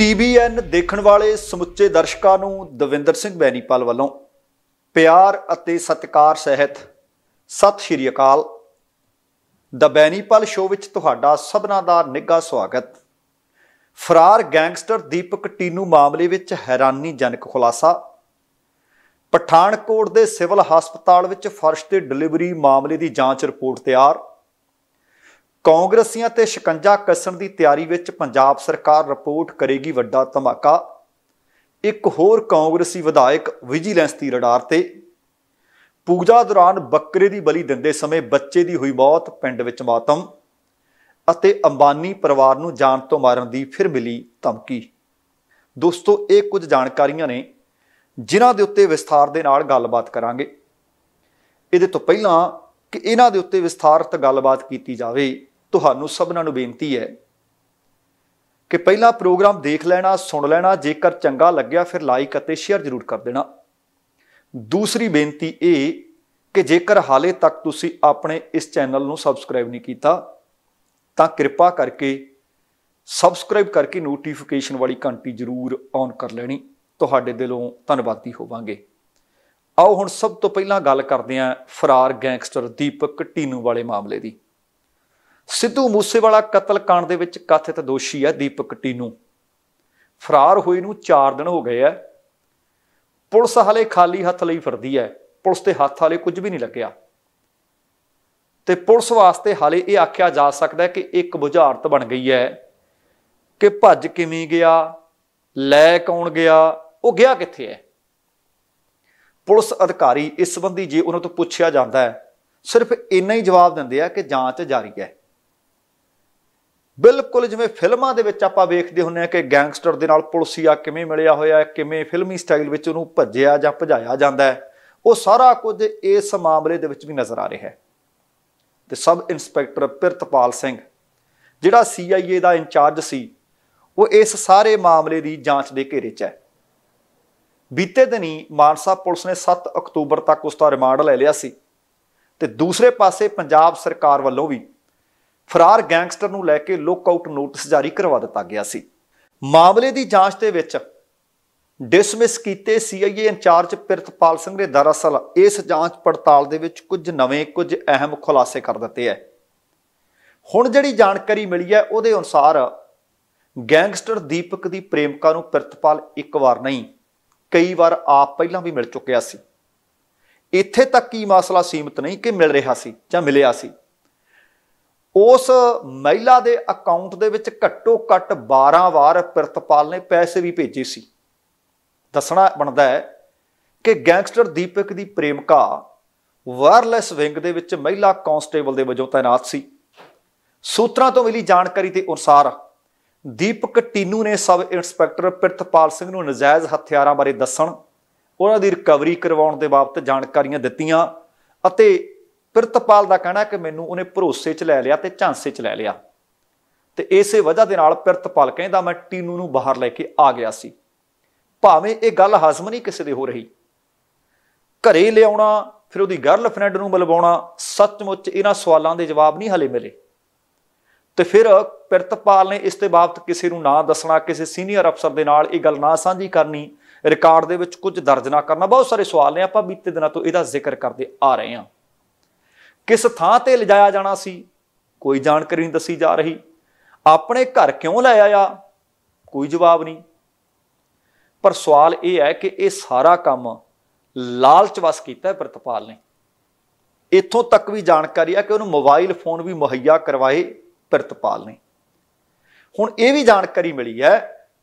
TVN ਦੇਖਣ ਵਾਲੇ ਸਮੁੱਚੇ ਦਰਸ਼ਕਾਂ ਨੂੰ ਦਵਿੰਦਰ ਸਿੰਘ ਬੈਣੀਪਾਲ ਵੱਲੋਂ ਪਿਆਰ ਅਤੇ ਸਤਿਕਾਰ ਸਹਿਤ ਸਤਿ ਸ਼੍ਰੀ ਅਕਾਲ ਦ ਬੈਣੀਪਾਲ ਸ਼ੋਅ ਵਿੱਚ ਤੁਹਾਡਾ ਸਭਨਾ ਦਾ ਨਿੱਘਾ ਸਵਾਗਤ ਫਰਾਰ ਗੈਂਗਸਟਰ ਦੀਪਕ ਟੀਨੂ ਮਾਮਲੇ ਵਿੱਚ ਹੈਰਾਨੀਜਨਕ ਖੁਲਾਸਾ ਪਠਾਨਕੋਟ ਦੇ ਸਿਵਲ ਹਸਪਤਾਲ ਵਿੱਚ ਫਰਸ਼ ਤੇ ਡਿਲੀਵਰੀ ਮਾਮਲੇ ਦੀ ਜਾਂਚ ਰਿਪੋਰਟ ਤਿਆਰ ਕਾਂਗਰਸੀਆਂ ਤੇ ਸ਼ਿਕੰਜਾ ਕੱਸਣ ਦੀ ਤਿਆਰੀ ਵਿੱਚ ਪੰਜਾਬ ਸਰਕਾਰ ਰਿਪੋਰਟ ਕਰੇਗੀ ਵੱਡਾ ਧਮਾਕਾ ਇੱਕ ਹੋਰ ਕਾਂਗਰਸੀ ਵਿਧਾਇਕ ਵਿਜੀਲੈਂਸ ਦੀ ਰਡਾਰ ਤੇ ਪੂਜਾ ਦੌਰਾਨ ਬੱਕਰੇ ਦੀ ਬਲੀ ਦਿੰਦੇ ਸਮੇਂ ਬੱਚੇ ਦੀ ਹੋਈ ਮੌਤ ਪਿੰਡ ਵਿੱਚ ਮਾਤਮ ਅਤੇ ਅੰਬਾਨੀ ਪਰਿਵਾਰ ਨੂੰ ਜਾਨ ਤੋਂ ਮਾਰਨ ਦੀ ਫਿਰ ਮਿਲੀ ਧਮਕੀ ਦੋਸਤੋ ਇਹ ਕੁਝ ਜਾਣਕਾਰੀਆਂ ਨੇ ਜਿਨ੍ਹਾਂ ਦੇ ਉੱਤੇ ਵਿਸਥਾਰ ਦੇ ਨਾਲ ਗੱਲਬਾਤ ਕਰਾਂਗੇ ਇਹਦੇ ਤੋਂ ਪਹਿਲਾਂ ਕਿ ਇਹਨਾਂ ਦੇ ਉੱਤੇ ਵਿਸਥਾਰਤ ਗੱਲਬਾਤ ਕੀਤੀ ਜਾਵੇ ਤੁਹਾਨੂੰ ਸਭਨਾਂ ਨੂੰ ਬੇਨਤੀ ਹੈ ਕਿ ਪਹਿਲਾ ਪ੍ਰੋਗਰਾਮ ਦੇਖ ਲੈਣਾ ਸੁਣ ਲੈਣਾ ਜੇਕਰ ਚੰਗਾ ਲੱਗਿਆ ਫਿਰ ਲਾਈਕ ਅਤੇ ਸ਼ੇਅਰ ਜ਼ਰੂਰ ਕਰ ਦੇਣਾ ਦੂਸਰੀ ਬੇਨਤੀ ਇਹ ਕਿ ਜੇਕਰ ਹਾਲੇ ਤੱਕ ਤੁਸੀਂ ਆਪਣੇ ਇਸ ਚੈਨਲ ਨੂੰ ਸਬਸਕ੍ਰਾਈਬ ਨਹੀਂ ਕੀਤਾ ਤਾਂ ਕਿਰਪਾ ਕਰਕੇ ਸਬਸਕ੍ਰਾਈਬ ਕਰਕੇ ਨੋਟੀਫਿਕੇਸ਼ਨ ਵਾਲੀ ਘੰਟੀ ਜ਼ਰੂਰ ਔਨ ਕਰ ਲੈਣੀ ਤੁਹਾਡੇ ਦਿਲੋਂ ਧੰਨਵਾਦੀ ਹੋਵਾਂਗੇ ਆਓ ਹੁਣ ਸਭ ਤੋਂ ਪਹਿਲਾਂ ਗੱਲ ਕਰਦੇ ਹਾਂ ਫਰਾਰ ਗੈਂਗਸਟਰ ਦੀਪਕ ਟੀਨੂ ਵਾਲੇ ਮਾਮਲੇ ਦੀ ਸਿੱਧੂ ਮੂਸੇਵਾਲਾ ਕਤਲ ਕਾਂਡ ਦੇ ਵਿੱਚ ਕਥਿਤ ਦੋਸ਼ੀ ਹੈ ਦੀਪਕ ਟੀਨੂ ਫਰਾਰ ਹੋਏ ਨੂੰ 4 ਦਿਨ ਹੋ ਗਏ ਆ ਪੁਲਿਸ ਹਲੇ ਖਾਲੀ ਹੱਥ ਲਈ ਫਿਰਦੀ ਹੈ ਪੁਲਿਸ ਦੇ ਹੱਥ ਹਲੇ ਕੁਝ ਵੀ ਨਹੀਂ ਲੱਗਿਆ ਤੇ ਪੁਲਿਸ ਵਾਸਤੇ ਹਾਲੇ ਇਹ ਆਖਿਆ ਜਾ ਸਕਦਾ ਹੈ ਕਿ ਇੱਕ ਬੁਝਾਰਤ ਬਣ ਗਈ ਹੈ ਕਿ ਭੱਜ ਕਿਵੇਂ ਗਿਆ ਲੈ ਕੌਣ ਗਿਆ ਉਹ ਗਿਆ ਕਿੱਥੇ ਹੈ ਪੁਲਿਸ ਅਧਿਕਾਰੀ ਇਸ ਸੰਬੰਧੀ ਜੇ ਉਹਨਾਂ ਤੋਂ ਪੁੱਛਿਆ ਜਾਂਦਾ ਹੈ ਸਿਰਫ ਇੰਨਾ ਹੀ ਜਵਾਬ ਦਿੰਦੇ ਆ ਕਿ ਜਾਂਚ ਜਾਰੀ ਹੈ ਬਿਲਕੁਲ ਜਿਵੇਂ ਫਿਲਮਾਂ ਦੇ ਵਿੱਚ ਆਪਾਂ ਵੇਖਦੇ ਹੁੰਨੇ ਆ ਕਿ ਗੈਂਗਸਟਰ ਦੇ ਨਾਲ ਪੁਲਸੀਆ ਕਿਵੇਂ ਮਿਲਿਆ ਹੋਇਆ ਹੈ ਕਿਵੇਂ ਫਿਲਮੀ ਸਟਾਈਲ ਵਿੱਚ ਉਹਨੂੰ ਭੱਜਿਆ ਜਾਂ ਭਜਾਇਆ ਜਾਂਦਾ ਹੈ ਉਹ ਸਾਰਾ ਕੁਝ ਇਸ ਮਾਮਲੇ ਦੇ ਵਿੱਚ ਵੀ ਨਜ਼ਰ ਆ ਰਿਹਾ ਹੈ ਤੇ ਸਬ ਇੰਸਪੈਕਟਰ ਪਿਰਤਪਾਲ ਸਿੰਘ ਜਿਹੜਾ ਸੀਆਈਏ ਦਾ ਇੰਚਾਰਜ ਸੀ ਉਹ ਇਸ ਸਾਰੇ ਮਾਮਲੇ ਦੀ ਜਾਂਚ ਦੇ ਘੇਰੇ 'ਚ ਹੈ ਬੀਤੇ ਦਿਨੀ ਮਾਨਸਾ ਪੁਲਿਸ ਨੇ 7 ਅਕਤੂਬਰ ਤੱਕ ਉਸ ਦਾ ਰਿਮਾਂਡ ਲੈ ਲਿਆ ਸੀ ਤੇ ਦੂਸਰੇ ਪਾਸੇ ਪੰਜਾਬ ਸਰਕਾਰ ਵੱਲੋਂ ਵੀ ਫਰਾਰ ਗੈਂਗਸਟਰ ਨੂੰ ਲੈ ਕੇ ਲੁੱਕਆਊਟ ਨੋਟਿਸ ਜਾਰੀ ਕਰਵਾ ਦਿੱਤਾ ਗਿਆ ਸੀ ਮਾਮਲੇ ਦੀ ਜਾਂਚ ਦੇ ਵਿੱਚ ਡਿਸਮਿਸ ਕੀਤੇ ਸੀਆਈਏ ਇੰਚਾਰਜ ਪਿਰਤਪਾਲ ਸਿੰਘ ਨੇ ਦਰਅਸਲ ਇਸ ਜਾਂਚ ਪੜਤਾਲ ਦੇ ਵਿੱਚ ਕੁਝ ਨਵੇਂ ਕੁਝ ਅਹਿਮ ਖੁਲਾਸੇ ਕਰ ਦਿੱਤੇ ਐ ਹੁਣ ਜਿਹੜੀ ਜਾਣਕਾਰੀ ਮਿਲੀ ਹੈ ਉਹਦੇ ਅਨੁਸਾਰ ਗੈਂਗਸਟਰ ਦੀਪਕ ਦੀ ਪ੍ਰੇਮਿਕਾ ਨੂੰ ਪਿਰਤਪਾਲ ਇੱਕ ਵਾਰ ਨਹੀਂ ਕਈ ਵਾਰ ਆਪ ਪਹਿਲਾਂ ਵੀ ਮਿਲ ਚੁੱਕਿਆ ਸੀ ਇੱਥੇ ਤੱਕ ਕੀ ਮਸਲਾ ਸੀਮਤ ਨਹੀਂ ਕਿ ਮਿਲ ਰਿਹਾ ਸੀ ਜਾਂ ਮਿਲਿਆ ਸੀ ਉਸ ਮਹਿਲਾ ਦੇ ਅਕਾਊਂਟ ਦੇ ਵਿੱਚ ਘੱਟੋ ਘੱਟ 12 ਵਾਰ ਪ੍ਰਿਤਪਾਲ ਨੇ ਪੈਸੇ ਵੀ ਭੇਜੇ ਸੀ ਦੱਸਣਾ ਬਣਦਾ ਹੈ ਕਿ ਗੈਂਗਸਟਰ ਦੀਪਕ ਦੀ ਪ੍ਰੇਮਿਕਾ ਵਾਇਰਲੈਸ ਵਿੰਗ ਦੇ ਵਿੱਚ ਮਹਿਲਾ ਕਾਂਸਟੇਬਲ ਦੇ ਵਜੋਂ ਤਾਇਨਾਤ ਸੀ ਸੂਤਰਾਂ ਤੋਂ ਮਿਲੀ ਜਾਣਕਾਰੀ ਦੇ ਅਨੁਸਾਰ ਦੀਪਕ ਟੀਨੂ ਨੇ ਸਬ ਇੰਸਪੈਕਟਰ ਪ੍ਰਿਤਪਾਲ ਸਿੰਘ ਨੂੰ ਨਜਾਇਜ਼ ਹਥਿਆਰਾਂ ਬਾਰੇ ਦੱਸਣ ਉਹਨਾਂ ਦੀ ਰਿਕਵਰੀ ਕਰਵਾਉਣ ਦੇ ਬਾਬਤ ਜਾਣਕਾਰੀਆਂ ਦਿੱਤੀਆਂ ਅਤੇ ਪ੍ਰਿਤਪਾਲ ਦਾ ਕਹਿਣਾ ਕਿ ਮੈਨੂੰ ਉਹਨੇ ਭਰੋਸੇ 'ਚ ਲੈ ਲਿਆ ਤੇ ਝਾਂਸੇ 'ਚ ਲੈ ਲਿਆ ਤੇ ਇਸੇ ਵਜ੍ਹਾ ਦੇ ਨਾਲ ਪ੍ਰਿਤਪਾਲ ਕਹਿੰਦਾ ਮੈਂ ਟੀਨੂ ਨੂੰ ਬਾਹਰ ਲੈ ਕੇ ਆ ਗਿਆ ਸੀ ਭਾਵੇਂ ਇਹ ਗੱਲ ਹਜ਼ਮ ਨਹੀਂ ਕਿਸੇ ਦੇ ਹੋ ਰਹੀ ਘਰੇ ਲਿਆਉਣਾ ਫਿਰ ਉਹਦੀ ਗਰਲਫ੍ਰੈਂਡ ਨੂੰ ਮਿਲਵਾਉਣਾ ਸੱਚਮੁੱਚ ਇਹਨਾਂ ਸਵਾਲਾਂ ਦੇ ਜਵਾਬ ਨਹੀਂ ਹਲੇ ਮਿਲੇ ਤੇ ਫਿਰ ਪ੍ਰਿਤਪਾਲ ਨੇ ਇਸ ਤੇ ਬਾਬਤ ਕਿਸੇ ਨੂੰ ਨਾ ਦੱਸਣਾ ਕਿਸੇ ਸੀਨੀਅਰ ਅਫਸਰ ਦੇ ਨਾਲ ਇਹ ਗੱਲ ਨਾ ਸਾਂਝੀ ਕਰਨੀ ਰਿਕਾਰਡ ਦੇ ਵਿੱਚ ਕੁਝ ਦਰਜ ਨਾ ਕਰਨਾ ਬਹੁਤ ਸਾਰੇ ਸਵਾਲ ਨੇ ਆਪਾਂ ਬੀਤੇ ਦਿਨਾਂ ਤੋਂ ਇਹਦਾ ਜ਼ਿਕਰ ਕਰਦੇ ਆ ਰਹੇ ਹਾਂ ਕਿਸ ਥਾਂ ਤੇ ਲਿਜਾਇਆ ਜਾਣਾ ਸੀ ਕੋਈ ਜਾਣਕਾਰੀ ਨਹੀਂ ਦੱਸੀ ਜਾ ਰਹੀ ਆਪਣੇ ਘਰ ਕਿਉਂ ਲੈ ਆਇਆ ਕੋਈ ਜਵਾਬ ਨਹੀਂ ਪਰ ਸਵਾਲ ਇਹ ਹੈ ਕਿ ਇਹ ਸਾਰਾ ਕੰਮ ਲਾਲਚ ਵਸ ਕੀਤਾ ਪ੍ਰਤਪਾਲ ਨੇ ਇੱਥੋਂ ਤੱਕ ਵੀ ਜਾਣਕਾਰੀ ਆ ਕਿ ਉਹਨੂੰ ਮੋਬਾਈਲ ਫੋਨ ਵੀ ਮੁਹੱਈਆ ਕਰਵਾਏ ਪ੍ਰਤਪਾਲ ਨੇ ਹੁਣ ਇਹ ਵੀ ਜਾਣਕਾਰੀ ਮਿਲੀ ਹੈ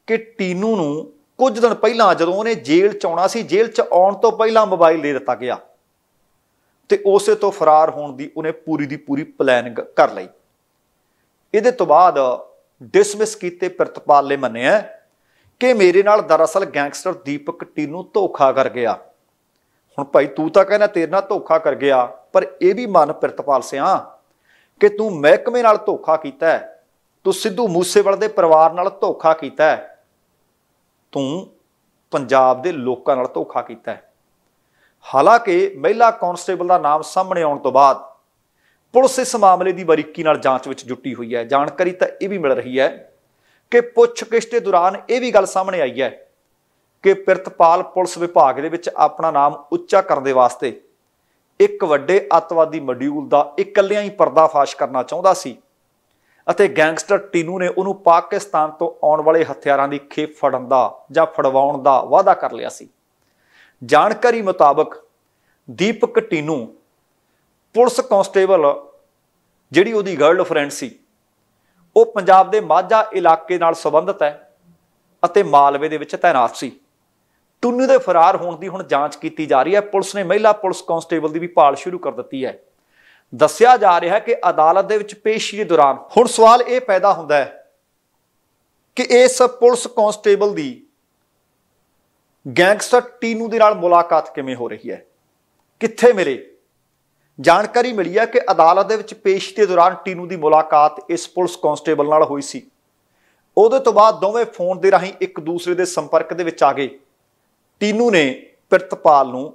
ਕਿ ਟੀਨੂ ਨੂੰ ਕੁਝ ਦਿਨ ਪਹਿਲਾਂ ਜਦੋਂ ਉਹਨੇ ਜੇਲ੍ਹ ਚ ਆਉਣਾ ਸੀ ਜੇਲ੍ਹ ਚ ਆਉਣ ਤੋਂ ਪਹਿਲਾਂ ਮੋਬਾਈਲ ਦੇ ਦਿੱਤਾ ਗਿਆ ਤੇ ਉਸੇ ਤੋਂ ਫਰਾਰ ਹੋਣ ਦੀ ਉਹਨੇ ਪੂਰੀ ਦੀ ਪੂਰੀ ਪਲੈਨਿੰਗ ਕਰ ਲਈ ਇਹਦੇ ਤੋਂ ਬਾਅਦ ਡਿਸਮਿਸ ਕੀਤੇ ਪ੍ਰਤਪਾਲ ਨੇ ਮੰਨਿਆ ਕਿ ਮੇਰੇ ਨਾਲ ਦਰਅਸਲ ਗੈਂਗਸਟਰ ਦੀਪਕ ਟੀਨੂ ਧੋਖਾ ਕਰ ਗਿਆ ਹੁਣ ਭਾਈ ਤੂੰ ਤਾਂ ਕਹਿੰਦਾ ਤੇਰੇ ਨਾਲ ਧੋਖਾ ਕਰ ਗਿਆ ਪਰ ਇਹ ਵੀ ਮੰਨ ਪ੍ਰਤਪਾਲ ਸਿਆ ਕਿ ਤੂੰ ਮਹਿਕਮੇ ਨਾਲ ਧੋਖਾ ਕੀਤਾ ਤੂੰ ਸਿੱਧੂ ਮੂਸੇਵਾਲ ਦੇ ਪਰਿਵਾਰ ਨਾਲ ਧੋਖਾ ਕੀਤਾ ਤੂੰ ਪੰਜਾਬ ਦੇ ਲੋਕਾਂ ਨਾਲ ਧੋਖਾ ਕੀਤਾ ਹਾਲਾਂਕਿ ਮਹਿਲਾ ਕਾਂਸਟੇਬਲ ਦਾ ਨਾਮ ਸਾਹਮਣੇ ਆਉਣ ਤੋਂ ਬਾਅਦ ਪੁਲਿਸ ਇਸ ਮਾਮਲੇ ਦੀ ਬਰੀਕੀ ਨਾਲ ਜਾਂਚ ਵਿੱਚ ਜੁਟੀ ਹੋਈ ਹੈ ਜਾਣਕਾਰੀ ਤਾਂ ਇਹ ਵੀ ਮਿਲ ਰਹੀ ਹੈ ਕਿ ਪੁੱਛਗਿੱਛ ਦੇ ਦੌਰਾਨ ਇਹ ਵੀ ਗੱਲ ਸਾਹਮਣੇ ਆਈ ਹੈ ਕਿ ਪਿਰਤਪਾਲ ਪੁਲਿਸ ਵਿਭਾਗ ਦੇ ਵਿੱਚ ਆਪਣਾ ਨਾਮ ਉੱਚਾ ਕਰਨ ਦੇ ਵਾਸਤੇ ਇੱਕ ਵੱਡੇ ਅਤਵਾਦੀ ਮੋਡਿਊਲ ਦਾ ਇਕੱਲਿਆਂ ਹੀ ਪਰਦਾਫਾਸ਼ ਕਰਨਾ ਚਾਹੁੰਦਾ ਸੀ ਅਤੇ ਗੈਂਗਸਟਰ ਟੀਨੂ ਨੇ ਉਹਨੂੰ ਪਾਕਿਸਤਾਨ ਤੋਂ ਆਉਣ ਵਾਲੇ ਹਥਿਆਰਾਂ ਦੀ ਖੇਪ ਫੜਨ ਦਾ ਜਾਂ ਫੜਵਾਉਣ ਦਾ ਵਾਅਦਾ ਕਰ ਲਿਆ ਸੀ ਜਾਣਕਾਰੀ ਮੁਤਾਬਕ ਦੀਪਕ ਟੀਨੂ ਪੁਲਿਸ ਕਾਂਸਟੇਬਲ ਜਿਹੜੀ ਉਹਦੀ ਗਰਲਫ੍ਰੈਂਡ ਸੀ ਉਹ ਪੰਜਾਬ ਦੇ ਮਾਝਾ ਇਲਾਕੇ ਨਾਲ ਸੰਬੰਧਿਤ ਹੈ ਅਤੇ ਮਾਲਵੇ ਦੇ ਵਿੱਚ ਤਾਇਨਾਤ ਸੀ ਟੁੰਨੂ ਦੇ ਫਰਾਰ ਹੋਣ ਦੀ ਹੁਣ ਜਾਂਚ ਕੀਤੀ ਜਾ ਰਹੀ ਹੈ ਪੁਲਿਸ ਨੇ ਮਹਿਲਾ ਪੁਲਿਸ ਕਾਂਸਟੇਬਲ ਦੀ ਵੀ ਭਾਲ ਸ਼ੁਰੂ ਕਰ ਦਿੱਤੀ ਹੈ ਦੱਸਿਆ ਜਾ ਰਿਹਾ ਹੈ ਕਿ ਅਦਾਲਤ ਦੇ ਵਿੱਚ ਪੇਸ਼ੀ ਦੇ ਦੌਰਾਨ ਹੁਣ ਸਵਾਲ ਇਹ ਪੈਦਾ ਹੁੰਦਾ ਹੈ ਕਿ ਇਸ ਪੁਲਿਸ ਕਾਂਸਟੇਬਲ ਦੀ ਗੈਂਗਸਟਰ ਟੀਨੂ ਦੇ ਨਾਲ ਮੁਲਾਕਾਤ ਕਿਵੇਂ ਹੋ ਰਹੀ ਹੈ ਕਿੱਥੇ ਮਿਲੇ ਜਾਣਕਾਰੀ ਮਿਲੀ ਹੈ ਕਿ ਅਦਾਲਤ ਦੇ ਵਿੱਚ ਪੇਸ਼ ਦੇ ਦੌਰਾਨ ਟੀਨੂ ਦੀ ਮੁਲਾਕਾਤ ਇਸ ਪੁਲਿਸ ਕਾਂਸਟੇਬਲ ਨਾਲ ਹੋਈ ਸੀ ਉਹਦੇ ਤੋਂ ਬਾਅਦ ਦੋਵੇਂ ਫੋਨ ਦੇ ਰਾਹੀਂ ਇੱਕ ਦੂਸਰੇ ਦੇ ਸੰਪਰਕ ਦੇ ਵਿੱਚ ਆ ਗਏ ਟੀਨੂ ਨੇ ਪ੍ਰਿਤਪਾਲ ਨੂੰ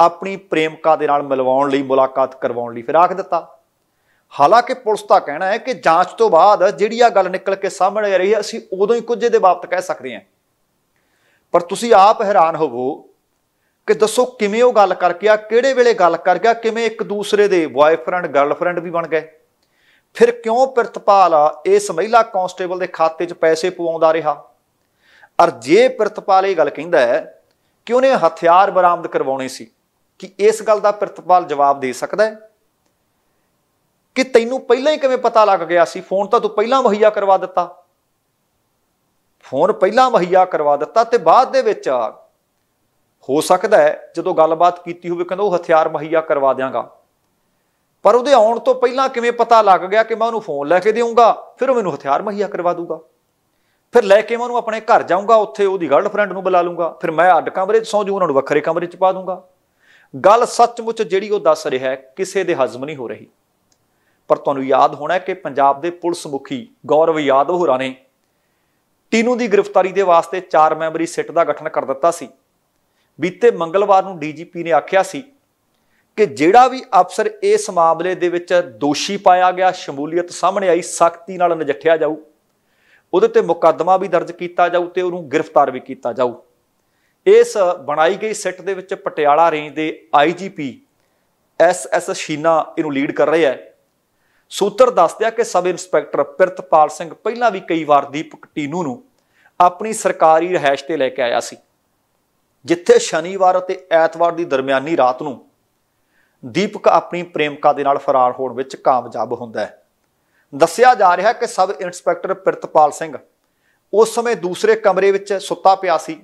ਆਪਣੀ ਪ੍ਰੇਮਿਕਾ ਦੇ ਨਾਲ ਮਿਲਵਾਉਣ ਲਈ ਮੁਲਾਕਾਤ ਕਰਵਾਉਣ ਲਈ ਫਿਰ ਆਖ ਦਿੱਤਾ ਹਾਲਾਂਕਿ ਪੁਲਿਸ ਦਾ ਕਹਿਣਾ ਹੈ ਕਿ ਜਾਂਚ ਤੋਂ ਬਾਅਦ ਜਿਹੜੀ ਆ ਗੱਲ ਨਿਕਲ ਕੇ ਸਾਹਮਣੇ ਆ ਰਹੀ ਹੈ ਅਸੀਂ ਉਦੋਂ ਹੀ ਕੁਝ ਇਹਦੇ ਬਾਬਤ ਕਹਿ ਸਕਦੇ ਹਾਂ ਪਰ ਤੁਸੀਂ ਆਪ ਹੈਰਾਨ ਹੋਵੋ ਕਿ ਦੱਸੋ ਕਿਵੇਂ ਉਹ ਗੱਲ ਕਰ ਗਿਆ ਕਿਹੜੇ ਵੇਲੇ ਗੱਲ ਕਰ ਗਿਆ ਕਿਵੇਂ ਇੱਕ ਦੂਸਰੇ ਦੇ ਬੁਆਏਫਰੈਂਡ ਗਰਲਫ੍ਰੈਂਡ ਵੀ ਬਣ ਗਏ ਫਿਰ ਕਿਉਂ ਪ੍ਰਿਤਪਾਲ ਇਸ ਮਹਿਲਾ ਕਾਂਸਟੇਬਲ ਦੇ ਖਾਤੇ 'ਚ ਪੈਸੇ ਪਵਾਉਂਦਾ ਰਿਹਾ ਔਰ ਜੇ ਪ੍ਰਿਤਪਾਲ ਇਹ ਗੱਲ ਕਹਿੰਦਾ ਹੈ ਕਿ ਉਹਨੇ ਹਥਿਆਰ ਬਰਾਮਦ ਕਰਵਾਉਣੇ ਸੀ ਕਿ ਇਸ ਗੱਲ ਦਾ ਪ੍ਰਿਤਪਾਲ ਜਵਾਬ ਦੇ ਸਕਦਾ ਹੈ ਕਿ ਤੈਨੂੰ ਪਹਿਲਾਂ ਹੀ ਕਿਵੇਂ ਪਤਾ ਲੱਗ ਗਿਆ ਸੀ ਫੋਨ ਤਾਂ ਤੂੰ ਪਹਿਲਾਂ ਮੁਹੱਈਆ ਕਰਵਾ ਦਿੱਤਾ ਫੋਨ ਪਹਿਲਾਂ ਮਹੱਈਆ ਕਰਵਾ ਦਿੱਤਾ ਤੇ ਬਾਅਦ ਦੇ ਵਿੱਚ ਹੋ ਸਕਦਾ ਹੈ ਜਦੋਂ ਗੱਲਬਾਤ ਕੀਤੀ ਹੋਵੇ ਕਹਿੰਦਾ ਉਹ ਹਥਿਆਰ ਮਹੱਈਆ ਕਰਵਾ ਦਿਆਂਗਾ ਪਰ ਉਹਦੇ ਆਉਣ ਤੋਂ ਪਹਿਲਾਂ ਕਿਵੇਂ ਪਤਾ ਲੱਗ ਗਿਆ ਕਿ ਮੈਂ ਉਹਨੂੰ ਫੋਨ ਲੈ ਕੇ ਦੇਵਾਂਗਾ ਫਿਰ ਉਹ ਮੈਨੂੰ ਹਥਿਆਰ ਮਹੱਈਆ ਕਰਵਾ ਦੂਗਾ ਫਿਰ ਲੈ ਕੇ ਮੈਂ ਉਹਨੂੰ ਆਪਣੇ ਘਰ ਜਾਊਂਗਾ ਉੱਥੇ ਉਹਦੀ ਗਰਲਫ੍ਰੈਂਡ ਨੂੰ ਬੁਲਾ ਲੂੰਗਾ ਫਿਰ ਮੈਂ ਅੱਡ ਕਮਰੇ 'ਚ ਸੌਂ ਜੂ ਉਹਨਾਂ ਨੂੰ ਵੱਖਰੇ ਕਮਰੇ 'ਚ ਪਾ ਦੂੰਗਾ ਗੱਲ ਸੱਚਮੁੱਚ ਜਿਹੜੀ ਉਹ ਦੱਸ ਰਿਹਾ ਹੈ ਕਿਸੇ ਦੇ ਹਜ਼ਮ ਨਹੀਂ ਹੋ ਰਹੀ ਪਰ ਤੁਹਾਨੂੰ ਯਾਦ ਹੋਣਾ ਹੈ ਕਿ ਪੰਜਾਬ ਦੇ ਪੁਲਿਸ ਮੁਖੀ ਗੌਰਵ ਯਾਦਵ ਹੋਰਾਂ ਨੇ ਟੀਨੂ ਦੀ ਗ੍ਰਿਫਤਾਰੀ ਦੇ ਵਾਸਤੇ 4 ਮੈਂਬਰੀ ਸਿੱਟ ਦਾ ਗਠਨ ਕਰ ਦਿੱਤਾ ਸੀ ਬੀਤੇ ਮੰਗਲਵਾਰ ਨੂੰ ਡੀਜੀਪੀ ਨੇ ਆਖਿਆ ਸੀ ਕਿ ਜਿਹੜਾ ਵੀ ਅਫਸਰ ਇਸ ਮਾਮਲੇ ਦੇ ਵਿੱਚ ਦੋਸ਼ੀ ਪਾਇਆ ਗਿਆ ਸ਼ਮੂਲੀਅਤ ਸਾਹਮਣੇ ਆਈ ਸਖਤੀ ਨਾਲ ਨਜਿੱਠਿਆ ਜਾਊ ਉਹਦੇ ਤੇ ਮੁਕੱਦਮਾ ਵੀ ਦਰਜ ਕੀਤਾ ਜਾਊ ਤੇ ਉਹਨੂੰ ਗ੍ਰਿਫਤਾਰ ਵੀ ਕੀਤਾ ਜਾਊ ਇਸ ਬਣਾਈ ਗਈ ਸਿੱਟ ਦੇ ਵਿੱਚ ਪਟਿਆਲਾ ਰੇਂਜ ਦੇ ਆਈਜੀਪੀ ਐਸ ਐਸ ਸ਼ੀਨਾ ਇਹਨੂੰ ਲੀਡ ਕਰ ਰਿਹਾ ਹੈ ਸੂਤਰ ਦੱਸਦਿਆ ਕਿ ਸਬ ਇੰਸਪੈਕਟਰ ਪਿਰਤਪਾਲ ਸਿੰਘ ਪਹਿਲਾਂ ਵੀ ਕਈ ਵਾਰ ਦੀਪਕ ਟੀਨੂ ਨੂੰ ਆਪਣੀ ਸਰਕਾਰੀ ਰਹਿائش ਤੇ ਲੈ ਕੇ ਆਇਆ ਸੀ ਜਿੱਥੇ ਸ਼ਨੀਵਾਰ ਅਤੇ ਐਤਵਾਰ ਦੀ ਦਰਮਿਆਨੀ ਰਾਤ ਨੂੰ ਦੀਪਕ ਆਪਣੀ ਪ੍ਰੇਮਿਕਾ ਦੇ ਨਾਲ ਫਰਾਰ ਹੋਣ ਵਿੱਚ ਕਾਮਯਾਬ ਹੁੰਦਾ ਹੈ ਦੱਸਿਆ ਜਾ ਰਿਹਾ ਕਿ ਸਬ ਇੰਸਪੈਕਟਰ ਪਿਰਤਪਾਲ ਸਿੰਘ ਉਸ ਸਮੇਂ ਦੂਸਰੇ ਕਮਰੇ ਵਿੱਚ ਸੁੱਤਾ ਪਿਆ ਸੀ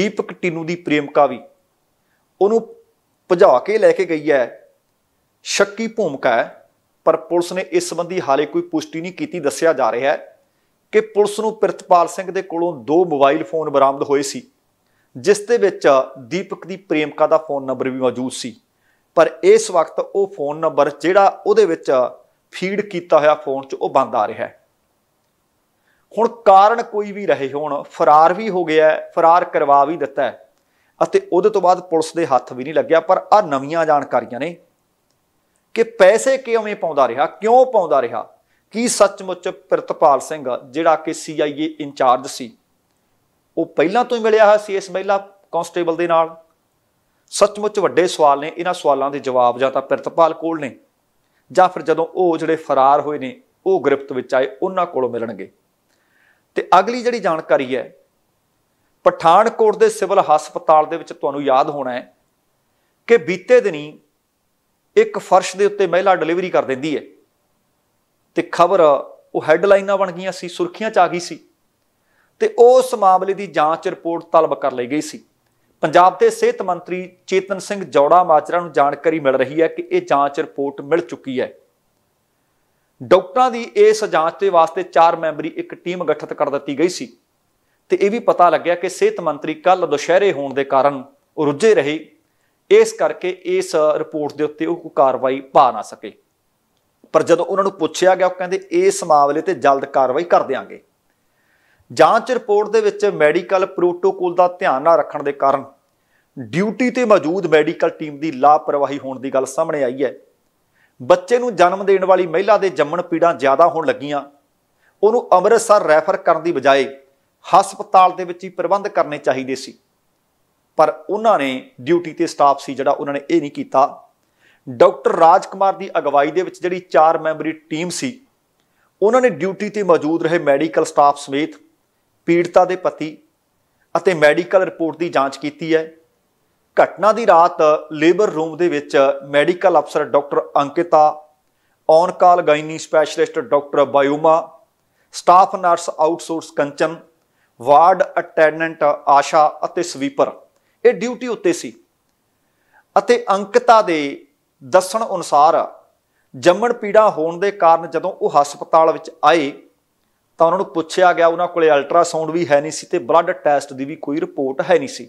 ਦੀਪਕ ਟੀਨੂ ਦੀ ਪ੍ਰੇਮਿਕਾ ਵੀ ਉਹਨੂੰ ਭਜਾ ਕੇ ਲੈ ਕੇ ਗਈ ਹੈ ਸ਼ੱਕੀ ਭੂਮਿਕਾ ਹੈ ਪਰ ਪੁਲਿਸ ਨੇ ਇਸ ਸੰਬੰਧੀ ਹਾਲੇ ਕੋਈ ਪੁਸ਼ਟੀ ਨਹੀਂ ਕੀਤੀ ਦੱਸਿਆ ਜਾ ਰਿਹਾ ਹੈ ਕਿ ਪੁਲਿਸ ਨੂੰ ਪ੍ਰਿਤਪਾਲ ਸਿੰਘ ਦੇ ਕੋਲੋਂ ਦੋ ਮੋਬਾਈਲ ਫੋਨ ਬਰਾਮਦ ਹੋਏ ਸੀ ਜਿਸ ਦੇ ਵਿੱਚ ਦੀਪਕ ਦੀ ਪ੍ਰੇਮਿਕਾ ਦਾ ਫੋਨ ਨੰਬਰ ਵੀ ਮੌਜੂਦ ਸੀ ਪਰ ਇਸ ਵਕਤ ਉਹ ਫੋਨ ਨੰਬਰ ਜਿਹੜਾ ਉਹਦੇ ਵਿੱਚ ਫੀਡ ਕੀਤਾ ਹੋਇਆ ਫੋਨ 'ਚ ਉਹ ਬੰਦ ਆ ਰਿਹਾ ਹੈ ਹੁਣ ਕਾਰਨ ਕੋਈ ਵੀ ਰਹੇ ਹੋਣ ਫਰਾਰ ਵੀ ਹੋ ਗਿਆ ਫਰਾਰ ਕਰਵਾ ਵੀ ਦਿੱਤਾ ਅਤੇ ਉਹਦੇ ਤੋਂ ਬਾਅਦ ਪੁਲਿਸ ਦੇ ਹੱਥ ਵੀ ਨਹੀਂ ਲੱਗਿਆ ਪਰ ਆ ਨਵੀਆਂ ਜਾਣਕਾਰੀਆਂ ਨੇ ਕਿ ਪੈਸੇ ਕਿਵੇਂ ਪਾਉਂਦਾ ਰਿਹਾ ਕਿਉਂ ਪਾਉਂਦਾ ਰਿਹਾ ਕੀ ਸੱਚਮੁੱਚ ਪ੍ਰਿਤਪਾਲ ਸਿੰਘ ਜਿਹੜਾ ਕਿ ਸੀਆਈਏ ਇੰਚਾਰਜ ਸੀ ਉਹ ਪਹਿਲਾਂ ਤੋਂ ਹੀ ਮਿਲਿਆ ਹੋਇਆ ਸੀ ਇਸ ਮਹਿਲਾ ਕਨਸਟੇਬਲ ਦੇ ਨਾਲ ਸੱਚਮੁੱਚ ਵੱਡੇ ਸਵਾਲ ਨੇ ਇਹਨਾਂ ਸਵਾਲਾਂ ਦੇ ਜਵਾਬ ਜਾਂ ਤਾਂ ਪ੍ਰਿਤਪਾਲ ਕੋਲ ਨੇ ਜਾਂ ਫਿਰ ਜਦੋਂ ਉਹ ਜਿਹੜੇ ਫਰਾਰ ਹੋਏ ਨੇ ਉਹ ਗ੍ਰਿਫਤ ਵਿੱਚ ਆਏ ਉਹਨਾਂ ਕੋਲੋਂ ਮਿਲਣਗੇ ਤੇ ਅਗਲੀ ਜਿਹੜੀ ਜਾਣਕਾਰੀ ਹੈ ਪਠਾਨਕੋਟ ਦੇ ਸਿਵਲ ਹਸਪਤਾਲ ਦੇ ਵਿੱਚ ਤੁਹਾਨੂੰ ਯਾਦ ਹੋਣਾ ਹੈ ਕਿ ਬੀਤੇ ਦਿਨੀ ਇੱਕ ਫਰਸ਼ ਦੇ ਉੱਤੇ ਮਹਿਲਾ ਡਿਲੀਵਰੀ ਕਰ ਦਿੰਦੀ ਹੈ ਤੇ ਖਬਰ ਉਹ ਹੈਡਲਾਈਨਾਂ ਬਣ ਗਈਆਂ ਸੀ ਸੁਰਖੀਆਂ ਚ ਆ ਗਈ ਸੀ ਤੇ ਉਸ ਮਾਮਲੇ ਦੀ ਜਾਂਚ ਰਿਪੋਰਟ ਤਲਬ ਕਰ ਲਈ ਗਈ ਸੀ ਪੰਜਾਬ ਦੇ ਸਿਹਤ ਮੰਤਰੀ ਚੇਤਨ ਸਿੰਘ ਜੌੜਾ ਮਾਚਰਾ ਨੂੰ ਜਾਣਕਾਰੀ ਮਿਲ ਰਹੀ ਹੈ ਕਿ ਇਹ ਜਾਂਚ ਰਿਪੋਰਟ ਮਿਲ ਚੁੱਕੀ ਹੈ ਡਾਕਟਰਾਂ ਦੀ ਇਸ ਜਾਂਚ ਦੇ ਵਾਸਤੇ 4 ਮੈਂਬਰੀ ਇੱਕ ਟੀਮ ਗਠਿਤ ਕਰ ਦਿੱਤੀ ਗਈ ਸੀ ਤੇ ਇਹ ਵੀ ਪਤਾ ਲੱਗਿਆ ਕਿ ਸਿਹਤ ਮੰਤਰੀ ਕੱਲ ਦੁਸ਼ਹਿਰੇ ਹੋਣ ਦੇ ਕਾਰਨ ਰੁੱਝੇ ਰਹੇ ਇਸ ਕਰਕੇ ਇਸ ਰਿਪੋਰਟ ਦੇ ਉੱਤੇ ਉਹ ਕਾਰਵਾਈ ਪਾ ਨਾ ਸਕੇ ਪਰ ਜਦੋਂ ਉਹਨਾਂ ਨੂੰ ਪੁੱਛਿਆ ਗਿਆ ਉਹ ਕਹਿੰਦੇ ਇਸ ਮਾਮਲੇ ਤੇ ਜਲਦ ਕਾਰਵਾਈ ਕਰ ਦੇਾਂਗੇ ਜਾਂਚ ਰਿਪੋਰਟ ਦੇ ਵਿੱਚ ਮੈਡੀਕਲ ਪ੍ਰੋਟੋਕੋਲ ਦਾ ਧਿਆਨ ਨਾ ਰੱਖਣ ਦੇ ਕਾਰਨ ਡਿਊਟੀ ਤੇ ਮੌਜੂਦ ਮੈਡੀਕਲ ਟੀਮ ਦੀ ਲਾਪਰਵਾਹੀ ਹੋਣ ਦੀ ਗੱਲ ਸਾਹਮਣੇ ਆਈ ਹੈ ਬੱਚੇ ਨੂੰ ਜਨਮ ਦੇਣ ਵਾਲੀ ਮਹਿਲਾ ਦੇ ਜੰਮਣ ਪੀੜਾਂ ਜ਼ਿਆਦਾ ਹੋਣ ਲੱਗੀਆਂ ਉਹਨੂੰ ਅੰਮ੍ਰਿਤਸਰ ਰੈਫਰ ਕਰਨ ਦੀ ਬਜਾਏ ਹਸਪਤਾਲ ਦੇ ਵਿੱਚ ਹੀ ਪ੍ਰਬੰਧ ਕਰਨੇ ਚਾਹੀਦੇ ਸੀ ਪਰ ਉਹਨਾਂ ਨੇ ਡਿਊਟੀ ਤੇ ਸਟਾਫ ਸੀ ਜਿਹੜਾ ਉਹਨਾਂ ਨੇ ਇਹ ਨਹੀਂ ਕੀਤਾ ਡਾਕਟਰ ਰਾਜਕੁਮਾਰ ਦੀ ਅਗਵਾਈ ਦੇ ਵਿੱਚ ਜਿਹੜੀ 4 ਮੈਂਬਰੀ ਟੀਮ ਸੀ ਉਹਨਾਂ ਨੇ ਡਿਊਟੀ ਤੇ ਮੌਜੂਦ ਰਹੇ ਮੈਡੀਕਲ ਸਟਾਫ ਸਮੇਤ ਪੀੜਤਾ ਦੇ ਪਤੀ ਅਤੇ ਮੈਡੀਕਲ ਰਿਪੋਰਟ ਦੀ ਜਾਂਚ ਕੀਤੀ ਹੈ ਘਟਨਾ ਦੀ ਰਾਤ ਲੇਬਰ ਰੂਮ ਦੇ ਵਿੱਚ ਮੈਡੀਕਲ ਅਫਸਰ doctor Ankita on call gynae specialist doctor Bayuma staff nurse outsource Kanchan ward attendant Asha ਅਤੇ ਸਵੀਪਰ ਇਹ ਡਿਊਟੀ ਉੱਤੇ ਸੀ ਅਤੇ ਅੰਕਿਤਾ ਦੇ ਦੱਸਣ ਅਨੁਸਾਰ ਜੰਮਣ ਪੀੜਾ ਹੋਣ ਦੇ ਕਾਰਨ ਜਦੋਂ ਉਹ ਹਸਪਤਾਲ ਵਿੱਚ ਆਏ ਤਾਂ ਉਹਨਾਂ ਨੂੰ ਪੁੱਛਿਆ ਗਿਆ ਉਹਨਾਂ ਕੋਲੇ ਅਲਟਰਾਸਾਊਂਡ ਵੀ ਹੈ ਨਹੀਂ ਸੀ ਤੇ ਬਲੱਡ ਟੈਸਟ ਦੀ ਵੀ ਕੋਈ ਰਿਪੋਰਟ ਹੈ ਨਹੀਂ ਸੀ